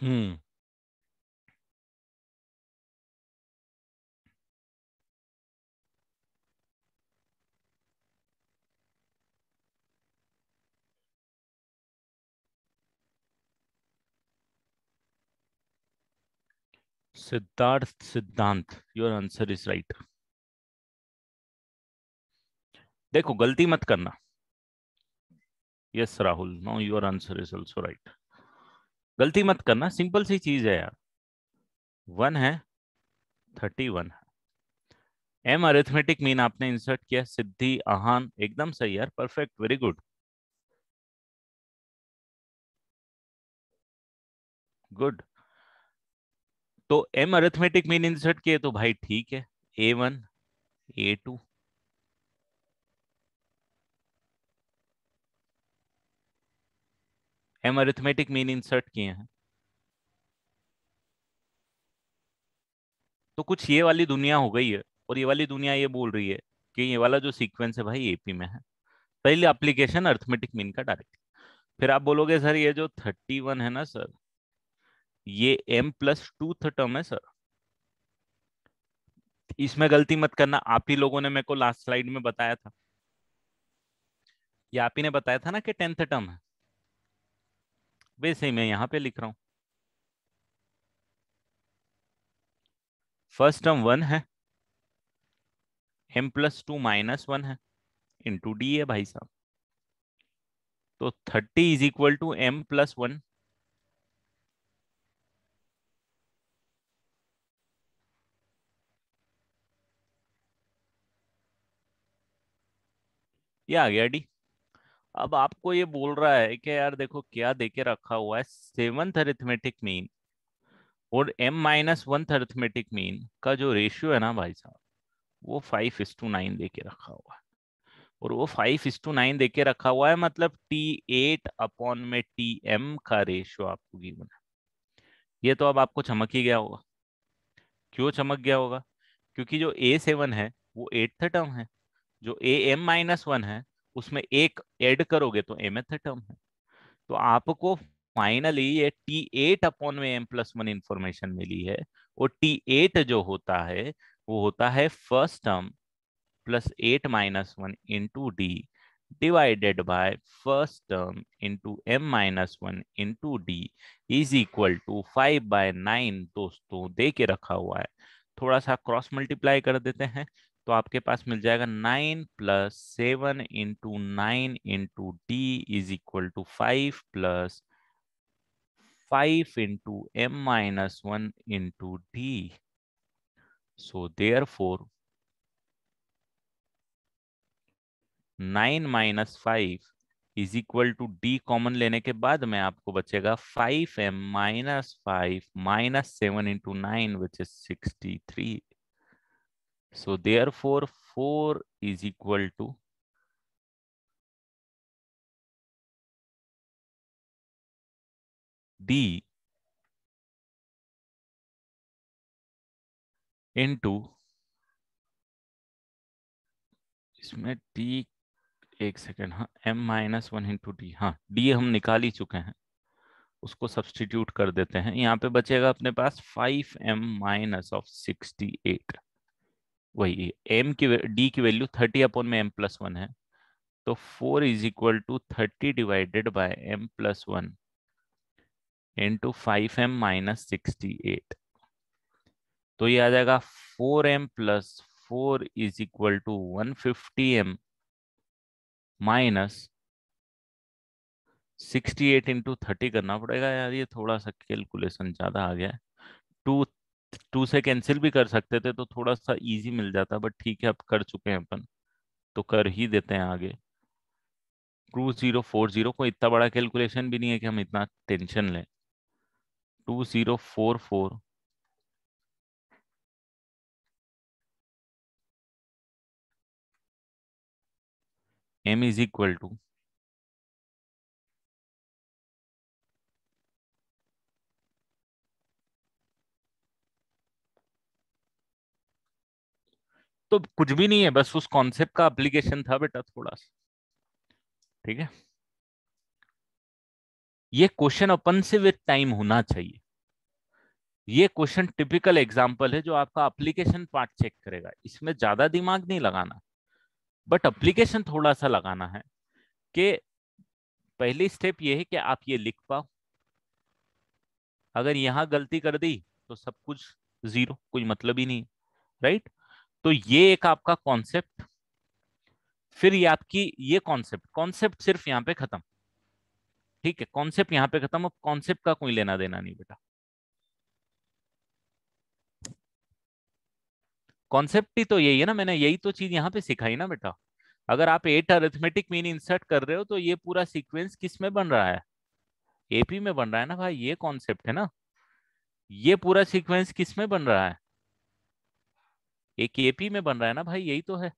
हम्म hmm. Siddharth Siddhant, your answer is right. देखो गलती मत करना yes Rahul no your answer is also right गलती मत करना सिंपल सी चीज है यार वन है थर्टी वन है एम अरेथमेटिक मीन आपने इंसर्ट किया सिद्धि आहान एकदम सही यार परफेक्ट वेरी गुड गुड तो एम अरिथमेटिक मीन इंसर्ट किए तो भाई ठीक है a one a two m arithmetic mean insert किए हैं तो कुछ ये वाली दुनिया हो गई है और ये वाली दुनिया ये बोल रही है कि ये वाला जो सीक्वेंस है भाई एपी में है पहले एप्लीकेशन अर्थमेटिक मीन का डायरेक्ट फिर आप बोलोगे सर ये जो थर्टी वन है ना सर ये एम प्लस टू टर्म है सर इसमें गलती मत करना आप ही लोगों ने मेरे को लास्ट स्लाइड में बताया था ये आप ही ने बताया था ना कि टेंथ टर्म है वैसे ही मैं यहां पे लिख रहा हूं फर्स्ट टर्म वन है m plus two minus one है इंटू डी है भाई साहब तो thirty is equal to m plus one ये आ गया डी अब आपको ये बोल रहा है कि यार देखो क्या देके रखा हुआ है सेवंथ अरिथमेटिक मीन और m minus one arithmetic mean का जो रेशियो है ना भाई साहब वो फाइव इस टू नाइन दे के रखा हुआ है और वो फाइव इस टू नाइन दे के रखा हुआ है मतलब टी एट अपॉन में टी एम का रेशियो आपको गिवन है ये तो अब आपको चमक ही गया होगा क्यों चमक गया होगा क्योंकि जो ए सेवन है वो एट्थ टर्म है जो ए एम माइनस वन है उसमें एक ऐड करोगे तो एम एथ टर्म है तो आपको फाइनली ये टी एट अपॉन में एम प्लस वन इंफॉर्मेशन मिली है और टी एट जो होता है वो होता है first term plus eight minus one into d divided by first term into m minus 1 into d is equal to five by nine दोस्तों दे के रखा हुआ है थोड़ा सा क्रॉस मल्टीप्लाई कर देते हैं तो आपके पास मिल जाएगा nine plus seven into nine into d is equal to five plus five into m minus one into d so there four nine minus five is equal to d common लेने के बाद में आपको बचेगा five m minus five minus seven into nine which is sixty three So therefore, 4 is equal to D into इसमें टी एक सेकेंड हाँ m minus one into D हाँ डी हम निकाल ही चुके हैं उसको सब्सटीट्यूट कर देते हैं यहाँ पे बचेगा अपने पास five m minus of sixty eight वही एम की डी की वैल्यू थर्टी अपॉन में एम प्लस वन है तो four is equal to thirty divided by m plus one into five m minus sixty eight तो ये आ जाएगा four m plus four is equal to one fifty m minus sixty eight into thirty करना पड़ेगा यार ये थोड़ा सा कैलकुलेशन ज़्यादा आ गया टू टू से कैंसिल भी कर सकते थे तो थोड़ा सा इजी मिल जाता बट ठीक है अब कर चुके हैं अपन तो कर ही देते हैं आगे टू जीरो फोर जीरो को इतना बड़ा कैलकुलेशन भी नहीं है कि हम इतना टेंशन लें two zero four four m is equal to तो कुछ भी नहीं है बस उस कॉन्सेप्ट का एप्लीकेशन था बेटा थोड़ा सा ठीक है ये क्वेश्चन अपन से विद टाइम होना चाहिए ये क्वेश्चन टिपिकल एग्जांपल है जो आपका एप्लीकेशन पार्ट चेक करेगा इसमें ज्यादा दिमाग नहीं लगाना बट एप्लीकेशन थोड़ा सा लगाना है कि पहली स्टेप ये है कि आप ये लिख पाओ अगर यहां गलती कर दी तो सब कुछ जीरो कोई मतलब ही नहीं राइट right? तो ये एक आपका कॉन्सेप्ट फिर ये आपकी ये कॉन्सेप्ट कॉन्सेप्ट सिर्फ यहां पे खत्म ठीक है कॉन्सेप्ट यहां पे खत्म अब कॉन्सेप्ट का कोई लेना देना नहीं बेटा कॉन्सेप्ट ही तो यही है ना मैंने यही तो चीज यहां पे सिखाई ना बेटा अगर आप एट अरिथमेटिक मीन इंसर्ट कर रहे हो तो ये पूरा सीक्वेंस किस में बन रहा है एपी में बन रहा है ना भाई ये कॉन्सेप्ट है ना ये पूरा सीक्वेंस किस में बन रहा है ये केपी में बन रहा है ना भाई यही तो है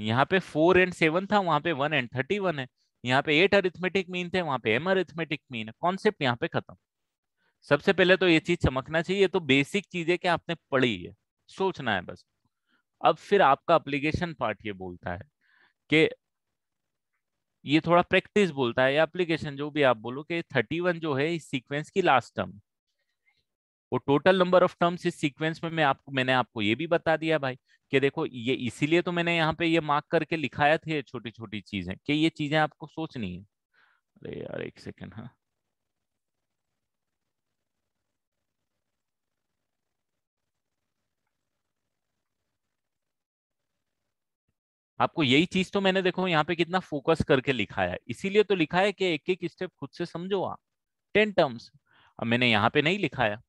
यहाँ पे फोर एंड सेवन था वहां पे वन एंड थर्टी वन है यहाँ पे एट अरिथमेटिक मीन थे वहां पे एम अरिथमेटिक मीन है कॉन्सेप्ट यहाँ पे खत्म सबसे पहले तो ये चीज चमकना चाहिए तो बेसिक चीजें क्या आपने पढ़ी है सोचना है बस अब फिर आपका अप्लीकेशन पार्ट ये बोलता है कि ये थोड़ा प्रैक्टिस बोलता है या एप्लीकेशन जो भी आप बोलो कि 31 जो है इस सीक्वेंस की लास्ट टर्म वो टोटल नंबर ऑफ टर्म्स इस सीक्वेंस में मैं आपको मैंने आपको ये भी बता दिया भाई कि देखो ये इसीलिए तो मैंने यहाँ पे ये मार्क करके लिखाया थे छोटी छोटी चीजें कि ये चीजें आपको सोचनी है अरे यार एक सेकेंड हाँ आपको यही चीज तो मैंने देखो यहाँ पे कितना फोकस करके लिखाया है इसीलिए तो लिखा है कि एक एक स्टेप खुद से समझो आप टेन टर्म्स अब मैंने यहाँ पे नहीं लिखाया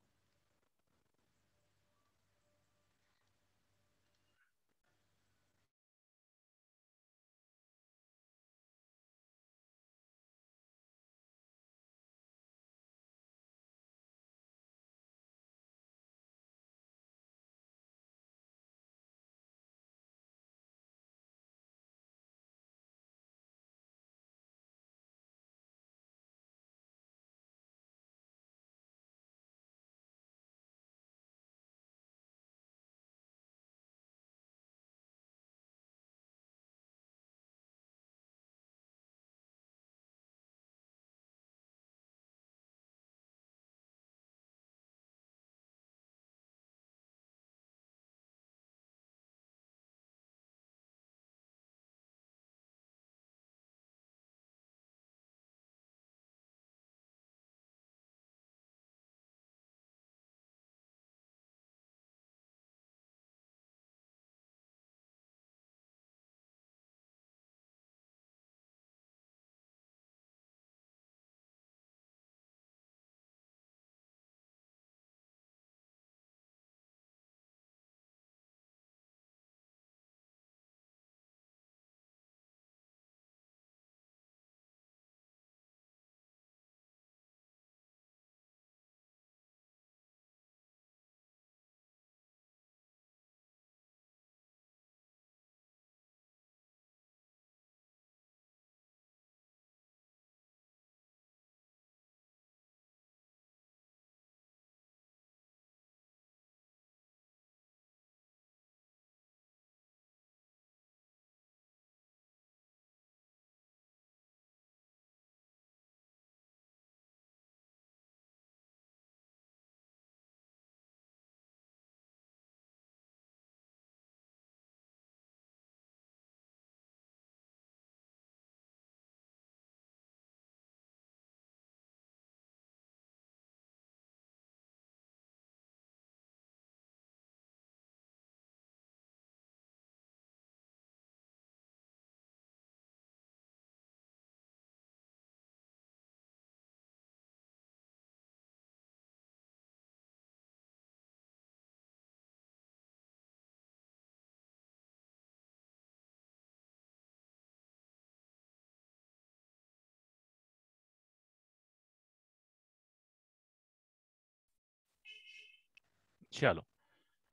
चलो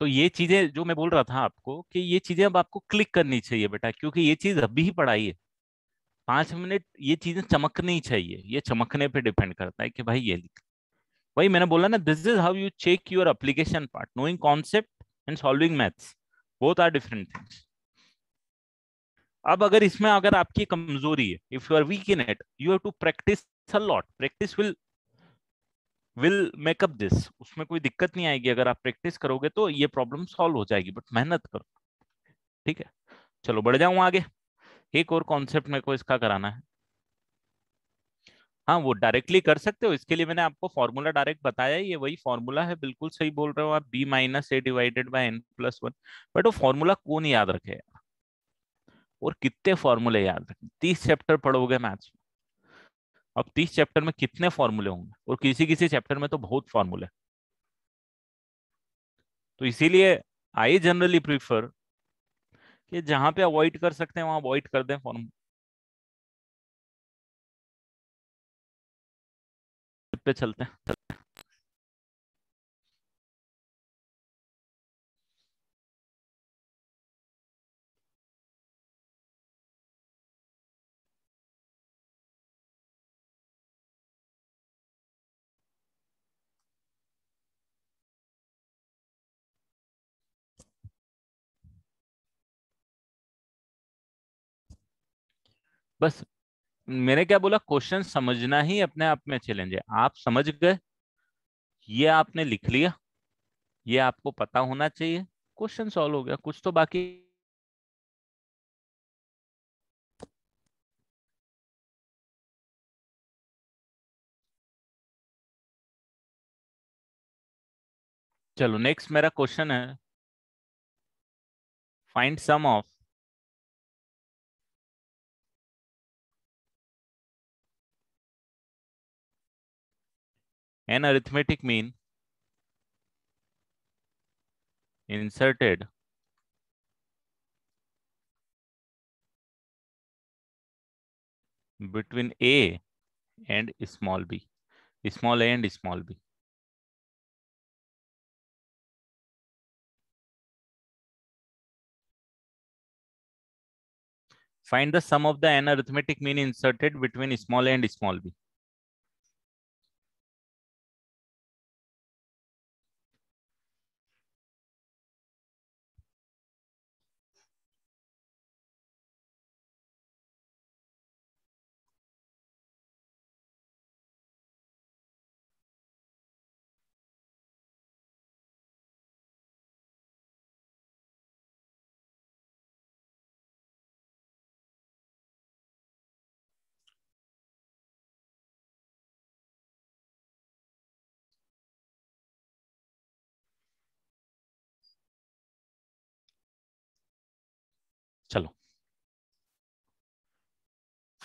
तो ये चीजें जो मैं बोल रहा था आपको कि ये चीजें अब आपको क्लिक करनी चाहिए बेटा क्योंकि ये चीज अभी ही पढ़ाई है पांच मिनट ये चीजें चमकनी चाहिए ये चमकने पे डिपेंड करता है कि भाई ये लिख वही मैंने बोला ना this is how you check your application part knowing concept and solving maths both are different things अब अगर इसमें अगर आपकी कमजोरी है if you are weak in it you have to practice a lot practice will will make up this उसमें कोई दिक्कत नहीं आएगी अगर आप प्रैक्टिस करोगे तो ये प्रॉब्लम सॉल्व हो जाएगी बट मेहनत करो ठीक है चलो बढ़ जाऊं आगे एक और कॉन्सेप्ट मेरे को इसका कराना है हाँ वो डायरेक्टली कर सकते हो इसके लिए मैंने आपको फॉर्मूला डायरेक्ट बताया ये वही फॉर्मूला है बिल्कुल सही बोल रहे हो आप b minus a divided by n plus one but वो फॉर्मूला कौन याद रखे और कितने फॉर्मूले याद रखे तीस चैप्टर पढ़ोगे मैथ्स में अब तीस चैप्टर में कितने फॉर्मूले होंगे और किसी किसी चैप्टर में तो बहुत फॉर्मूले तो इसीलिए आई जनरली प्रीफर कि जहां पे अवॉइड कर सकते हैं वहां अवॉइड कर दें फॉर्म पे चलते हैं बस मैंने क्या बोला क्वेश्चन समझना ही अपने आप में चैलेंज है आप समझ गए ये आपने लिख लिया ये आपको पता होना चाहिए क्वेश्चन सॉल्व हो गया कुछ तो बाकी चलो नेक्स्ट मेरा क्वेश्चन है find sum of an arithmetic mean inserted between A and small b, small a and small b. Find the sum of the n arithmetic mean inserted between small a and small b.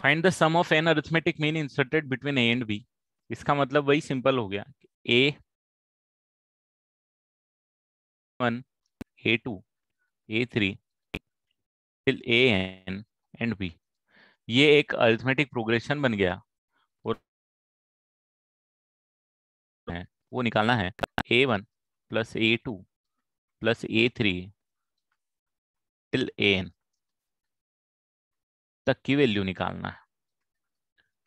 Find the sum of n arithmetic mean inserted between a and b इसका मतलब वही सिंपल हो गया a one a two a three till a n and b ये एक अरिथमेटिक प्रोग्रेशन बन गया और वो निकालना है a one plus a two plus a three till a n तक की वैल्यू निकालना है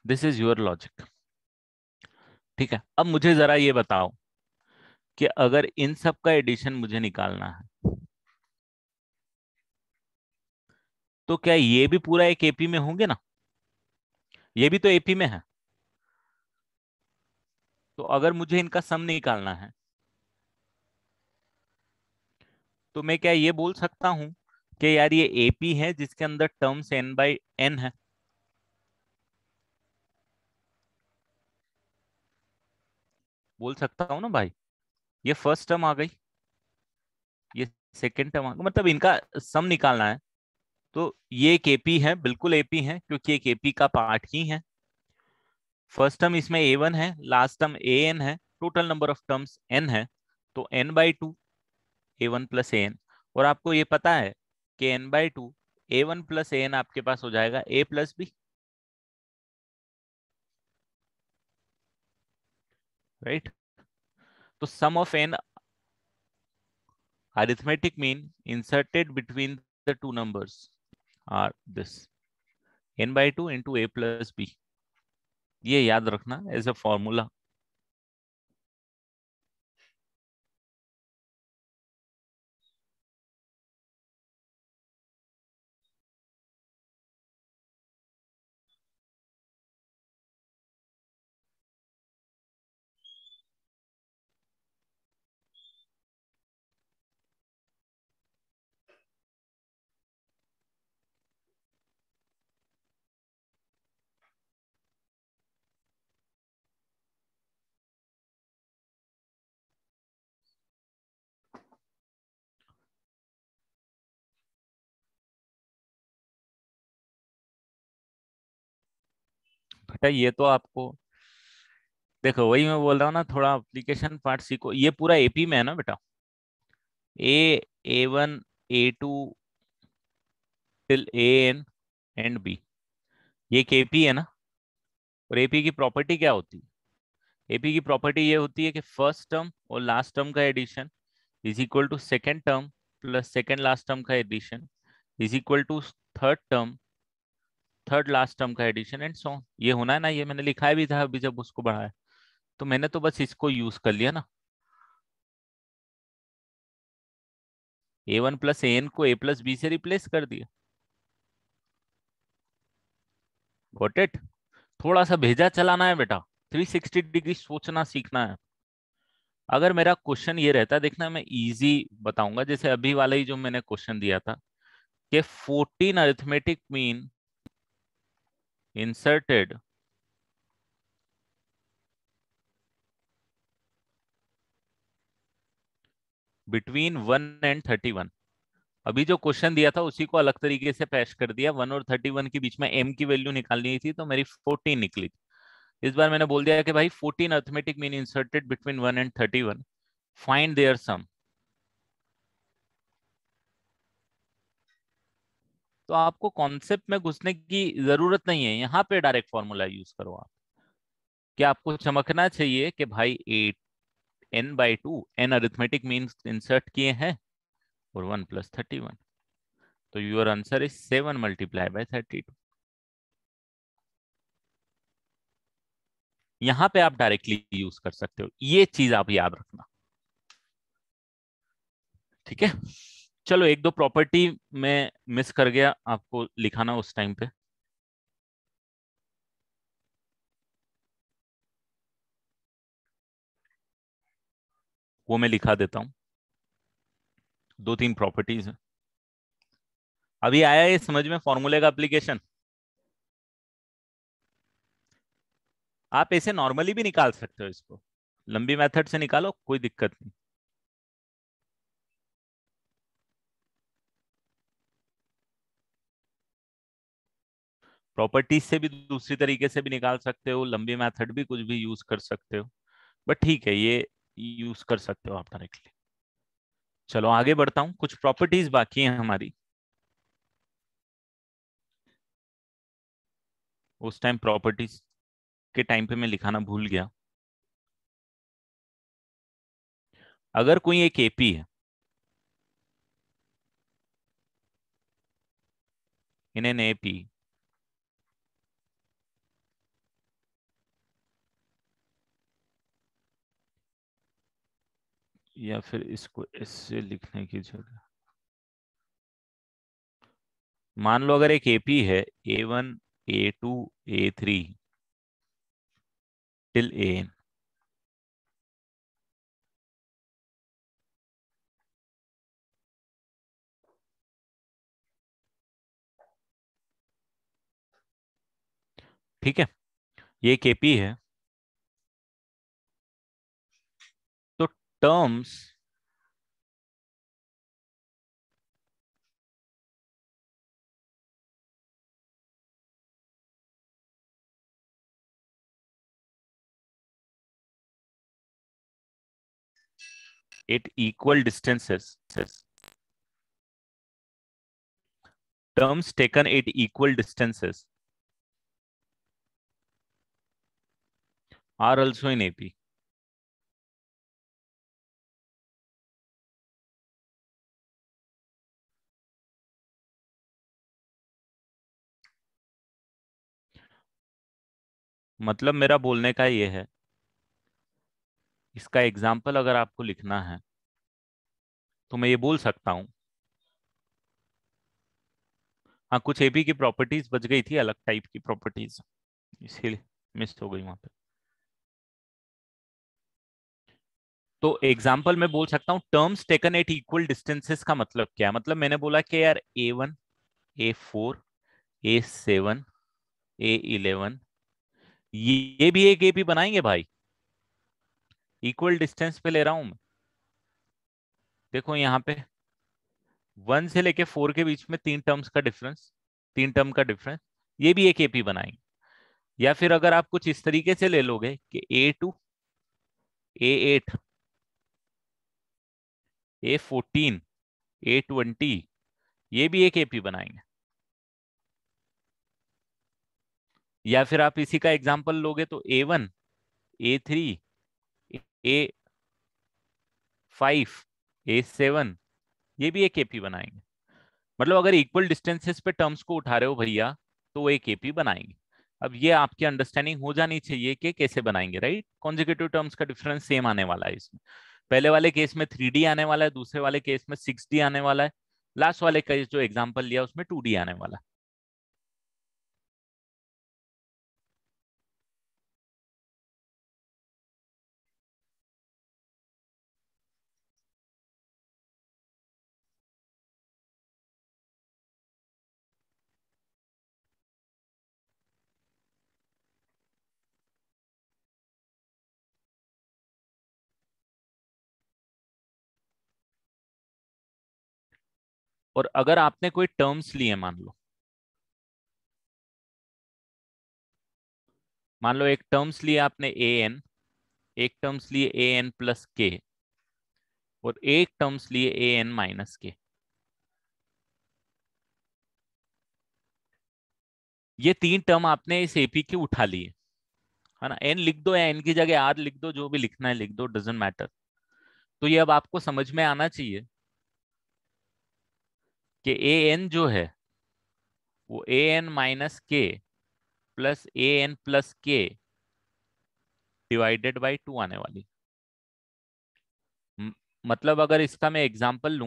दिस इज योर लॉजिक ठीक है अब मुझे जरा ये बताओ कि अगर इन सब का एडिशन मुझे निकालना है तो क्या ये भी पूरा एक एपी में होंगे ना ये भी तो एपी में है तो अगर मुझे इनका सम निकालना है तो मैं क्या ये बोल सकता हूं कि यार ये एपी है जिसके अंदर टर्म्स एन बाई एन है बोल सकता हूं ना भाई ये फर्स्ट टर्म आ गई ये सेकेंड टर्म आ गई मतलब इनका सम निकालना है तो ये एक एपी है बिल्कुल एपी है क्योंकि एक एपी का पार्ट ही है फर्स्ट टर्म इसमें ए वन है लास्ट टर्म ए एन है total number of terms n है तो n by two a one plus a n और आपको ये पता है के n by two a one plus n आपके पास हो जाएगा ए प्लस बी राइट तो sum of n arithmetic mean inserted between the two numbers are this n by two into a plus b ये याद रखना एज अ फॉर्मूला बेटा ये तो आपको देखो वही मैं बोल रहा हूँ ना थोड़ा अप्लीकेशन पार्ट सीखो ये पूरा एपी में है ना बेटा a a one a two till a n and b ये केपी है ना और एपी की प्रॉपर्टी क्या होती है एपी की प्रॉपर्टी ये होती है कि फर्स्ट टर्म और लास्ट टर्म का addition is equal to second term plus second last term का addition is equal to third term third last term का एडिशन एंड सो ये होना है ना ये मैंने लिखा भी था अभी जब उसको बढ़ाया तो मैंने तो बस इसको यूज कर लिया ना ए वन प्लस एन को ए प्लस बी से रिप्लेस कर दिया गोट इट थोड़ा सा भेजा चलाना है बेटा 360 डिग्री सोचना सीखना है अगर मेरा क्वेश्चन ये रहता देखना मैं इजी बताऊंगा जैसे अभी वाला ही जो मैंने क्वेश्चन दिया था कि 14 arithmetic mean inserted between 1 and 31 अभी जो क्वेश्चन दिया था उसी को अलग तरीके से पेश कर दिया वन और थर्टी वन के बीच में एम की वैल्यू निकालनी थी तो मेरी फोर्टीन निकली इस बार मैंने बोल दिया कि भाई fourteen arithmetic mean inserted between one and thirty one find their sum तो आपको कॉन्सेप्ट में घुसने की जरूरत नहीं है यहाँ पे डायरेक्ट फॉर्मूला यूज करो आप कि आपको चमकना चाहिए कि भाई eight n by two n arithmetic mean insert किए हैं और वन प्लस थर्टी वन तो your answer is seven multiply by thirty two यहां पे आप डायरेक्टली यूज कर सकते हो ये चीज आप याद रखना ठीक है चलो एक दो प्रॉपर्टी में मिस कर गया आपको लिखाना उस टाइम पे वो मैं लिखा देता हूं दो तीन प्रॉपर्टीज हैं अभी आया ये समझ में फॉर्मूले का एप्लीकेशन आप ऐसे नॉर्मली भी निकाल सकते हो इसको लंबी मेथड से निकालो कोई दिक्कत नहीं प्रॉपर्टीज से भी दूसरी तरीके से भी निकाल सकते हो लंबी मेथड भी कुछ भी यूज कर सकते हो बट ठीक है ये यूज कर सकते हो आप डायरेक्टली चलो आगे बढ़ता हूं कुछ प्रॉपर्टीज बाकी हैं हमारी उस टाइम प्रॉपर्टीज के टाइम पे मैं लिखाना भूल गया अगर कोई एक एपी है इन एन एपी या फिर इसको एस से लिखने की जगह मान लो अगर एक एपी है a one a two a three till a n ठीक है ये केपी है terms at equal distances. Terms taken at equal distances are also in AP. मतलब मेरा बोलने का ये है इसका एग्जाम्पल अगर आपको लिखना है तो मैं ये बोल सकता हूं हाँ कुछ एपी की प्रॉपर्टीज बच गई थी अलग टाइप की प्रॉपर्टीज इसीलिए मिस हो गई वहां पे तो एग्जाम्पल मैं बोल सकता हूँ terms taken at equal distances का मतलब क्या है मतलब मैंने बोला कि यार a one a four a seven a eleven ये, ये भी एक एपी बनाएंगे भाई इक्वल डिस्टेंस पे ले रहा हूं मैं देखो यहां पे वन से लेके फोर के बीच में तीन टर्म्स का डिफरेंस तीन टर्म का डिफरेंस ये भी एक एपी बनाएंगे या फिर अगर आप कुछ इस तरीके से ले लोगे कि a two a eight a fourteen a twenty ये भी एक एपी बनाएंगे या फिर आप इसी का एग्जाम्पल लोगे तो a one a three a five a seven ये भी एक एपी बनाएंगे मतलब अगर इक्वल डिस्टेंसेस पे टर्म्स को उठा रहे हो भैया तो वो एक एपी बनाएंगे अब ये आपकी अंडरस्टैंडिंग हो जानी चाहिए कि कैसे बनाएंगे राइट कॉन्जिक्यूटिव टर्म्स का डिफरेंस सेम आने वाला है इसमें पहले वाले केस में थ्री आने वाला है दूसरे वाले केस में सिक्स आने वाला है लास्ट वाले केस जो एग्जाम्पल लिया उसमें टू आने वाला है और अगर आपने कोई टर्म्स लिए मान लो मान लो एक टर्म्स लिए आपने ए एन एक टर्म्स लिए ए एन प्लस के और एक टर्म्स लिए ए एन माइनस के ये तीन टर्म आपने इस एपी की उठा लिए है ना एन लिख दो या एन की जगह आर लिख दो जो भी लिखना है लिख दो डजेंट मैटर तो ये अब आपको समझ में आना चाहिए कि ए एन जो है वो a n minus k plus a n plus k divided by two आने वाली मतलब अगर इसका मैं एग्जाम्पल लू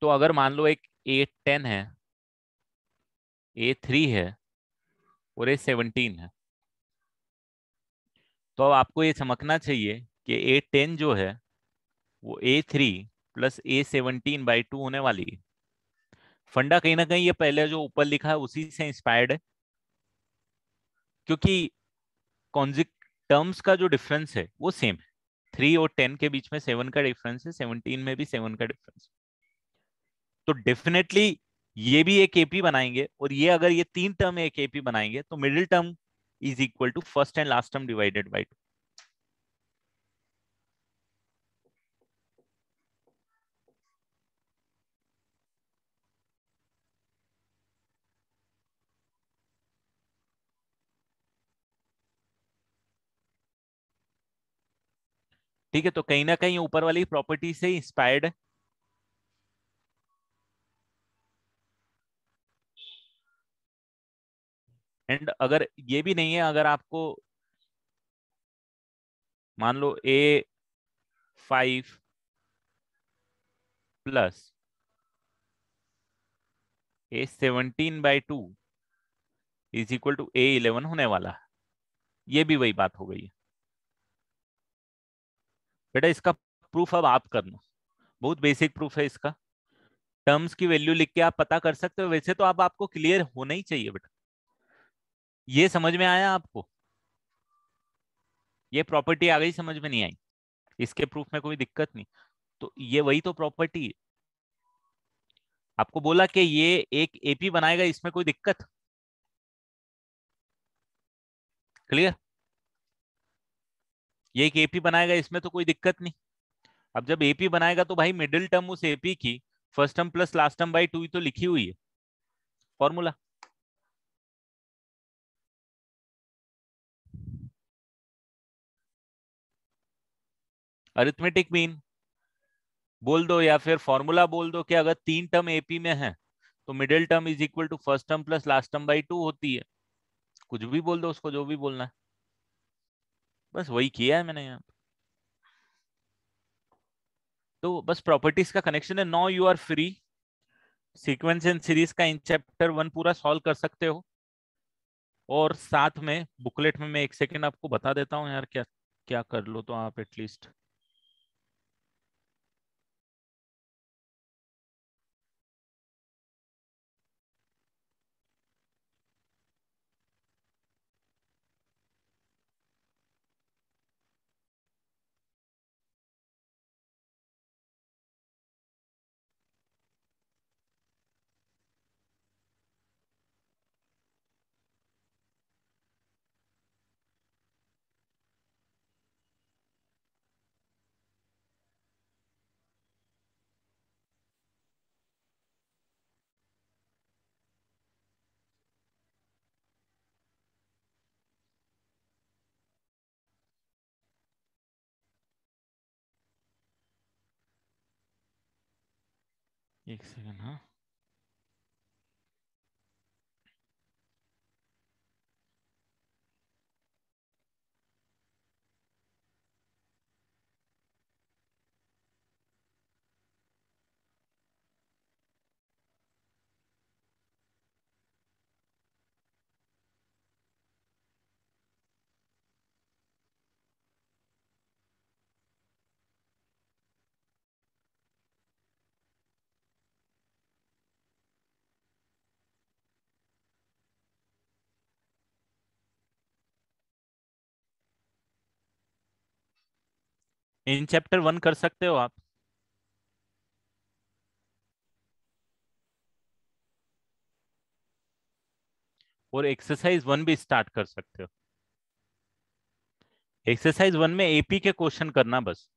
तो अगर मान लो एक ए टेन है ए थ्री है और ए सेवनटीन है तो अब आपको ये चमकना चाहिए कि ए टेन जो है वो a three plus a seventeen by two होने वाली है फंडा कहीं ना कहीं ये पहले जो ऊपर लिखा है उसी से इंस्पायर्ड है क्योंकि कॉन्जिक टर्म्स का जो डिफरेंस है वो सेम है थ्री और टेन के बीच में सेवन का डिफरेंस है सेवनटीन में भी सेवन का डिफरेंस तो डेफिनेटली ये भी एक एपी बनाएंगे और ये अगर ये तीन टर्म एक एपी बनाएंगे तो middle term is equal to first and last term divided by two ठीक है तो कहीं ना कहीं ऊपर वाली प्रॉपर्टी से इंस्पायर्ड है एंड अगर ये भी नहीं है अगर आपको मान लो a five plus a seventeen by two is equal to a eleven होने वाला ये भी वही बात हो गई है बेटा इसका प्रूफ अब आप करना बहुत बेसिक प्रूफ है इसका टर्म्स की वैल्यू लिख के आप पता कर सकते हो वैसे तो आप आपको क्लियर होना ही चाहिए बेटा ये समझ में आया आपको ये प्रॉपर्टी आ गई समझ में नहीं आई इसके प्रूफ में कोई दिक्कत नहीं तो ये वही तो प्रॉपर्टी आपको बोला कि ये एक एपी बनाएगा इसमें कोई दिक्कत क्लियर ये एक एपी बनाएगा इसमें तो कोई दिक्कत नहीं अब जब एपी बनाएगा तो भाई मिडिल टर्म उस एपी की first term plus last term by two तो लिखी हुई है फॉर्मूला अरिथमेटिक मीन बोल दो या फिर फॉर्मूला बोल दो कि अगर तीन टर्म एपी में है तो middle term is equal to first term plus last term by two होती है कुछ भी बोल दो उसको जो भी बोलना है बस वही किया है मैंने यहाँ तो बस प्रॉपर्टीज का कनेक्शन है no you are free sequence and series का इन चैप्टर वन पूरा सॉल्व कर सकते हो और साथ में बुकलेट में मैं एक सेकेंड आपको बता देता हूँ यार क्या क्या कर लो तो आप एटलीस्ट एक सेकेंड हाँ इन चैप्टर वन कर सकते हो आप और एक्सरसाइज वन भी स्टार्ट कर सकते हो एक्सरसाइज वन में एपी के क्वेश्चन करना बस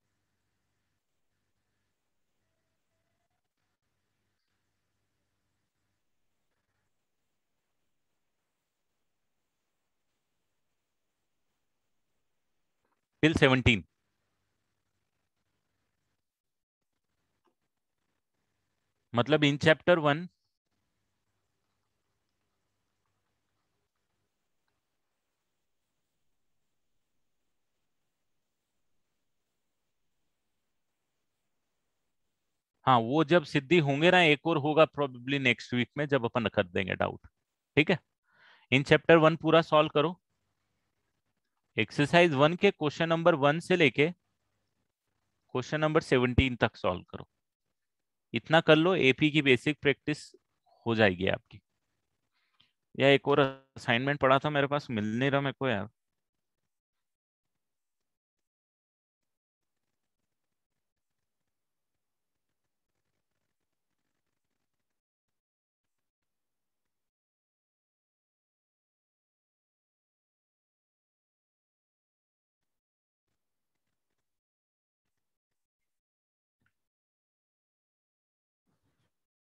टिल सेवनटीन मतलब इन चैप्टर वन हाँ वो जब सिद्धि होंगे ना एक और होगा प्रोबेबली नेक्स्ट वीक में जब अपन रख देंगे डाउट ठीक है इन चैप्टर वन पूरा सॉल्व करो एक्सरसाइज वन के क्वेश्चन नंबर वन से लेके क्वेश्चन नंबर सेवनटीन तक सॉल्व करो इतना कर लो एपी की बेसिक प्रैक्टिस हो जाएगी आपकी या एक और असाइनमेंट पड़ा था मेरे पास मिल नहीं रहा मेरे को यार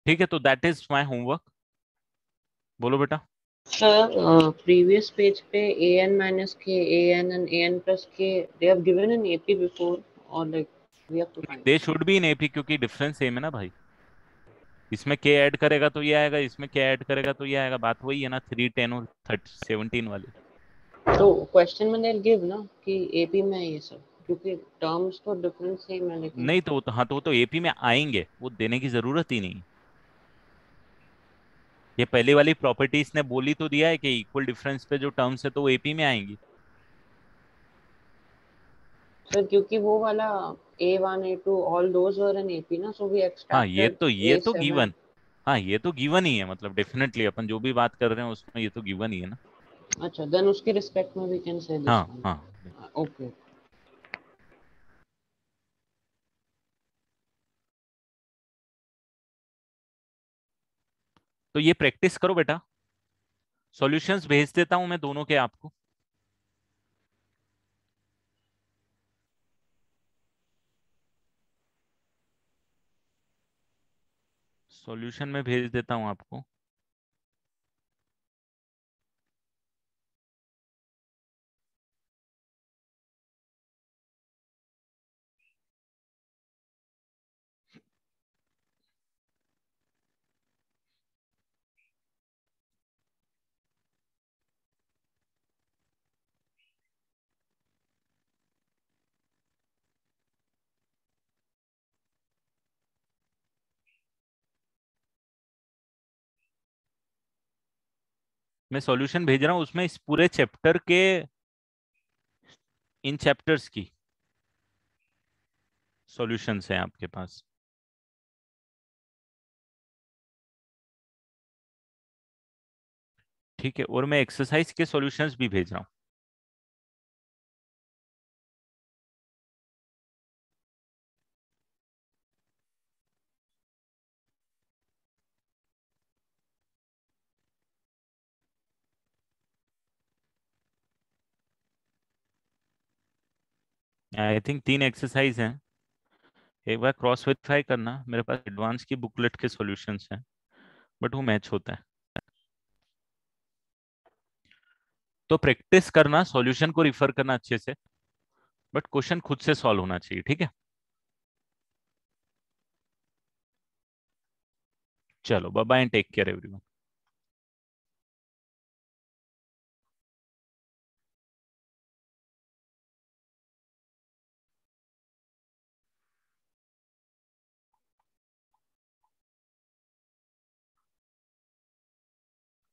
ठीक है तो दैट इज माय होमवर्क बोलो बेटा सर प्रीवियस पेज पे ए n minus k a n and a n plus k they have given an AP before और like we have to find they should be in AP क्योंकि डिफरेंस सेम है ना भाई इसमें के ऐड करेगा तो ये आएगा इसमें के ऐड करेगा तो ये आएगा बात वही है ना 3 10 और 30 17 वाली तो क्वेश्चन में दे गिव ना कि एपी में है ये सब क्योंकि टर्म्स तो डिफरेंस सेम है लेकिन नहीं तो हां तो, हाँ, तो एपी तो में आएंगे वो देने की जरूरत ही नहीं ये पहले वाली प्रॉपर्टीज ने बोली तो दिया है कि इक्वल डिफरेंस पे जो टर्म्स है तो वो एपी में आएंगी सर क्योंकि वो वाला a one a two all those were an AP ना सो वी एक्सट्रैक्ट हाँ ये तो ये A7. तो गिवन हाँ ये तो गिवन ही है मतलब डेफिनेटली अपन जो भी बात कर रहे हैं उसमें ये तो गिवन ही है ना अच्छा देन उसके रिस्पेक्ट में वी कैन से दिस हाँ हां ओके तो ये प्रैक्टिस करो बेटा सॉल्यूशंस भेज देता हूं मैं दोनों के आपको सॉल्यूशन में भेज देता हूं आपको मैं सॉल्यूशन भेज रहा हूँ उसमें इस पूरे चैप्टर के इन चैप्टर्स की सॉल्यूशंस हैं आपके पास ठीक है और मैं एक्सरसाइज के सॉल्यूशंस भी भेज रहा हूँ आई थिंक तीन एक्सरसाइज हैं एक बार क्रॉस वेरीफाई करना मेरे पास एडवांस की बुकलेट के सॉल्यूशंस हैं बट वो मैच होता है तो प्रैक्टिस करना सॉल्यूशन को रिफर करना अच्छे से बट क्वेश्चन खुद से सॉल्व होना चाहिए ठीक है चलो bye and take care everyone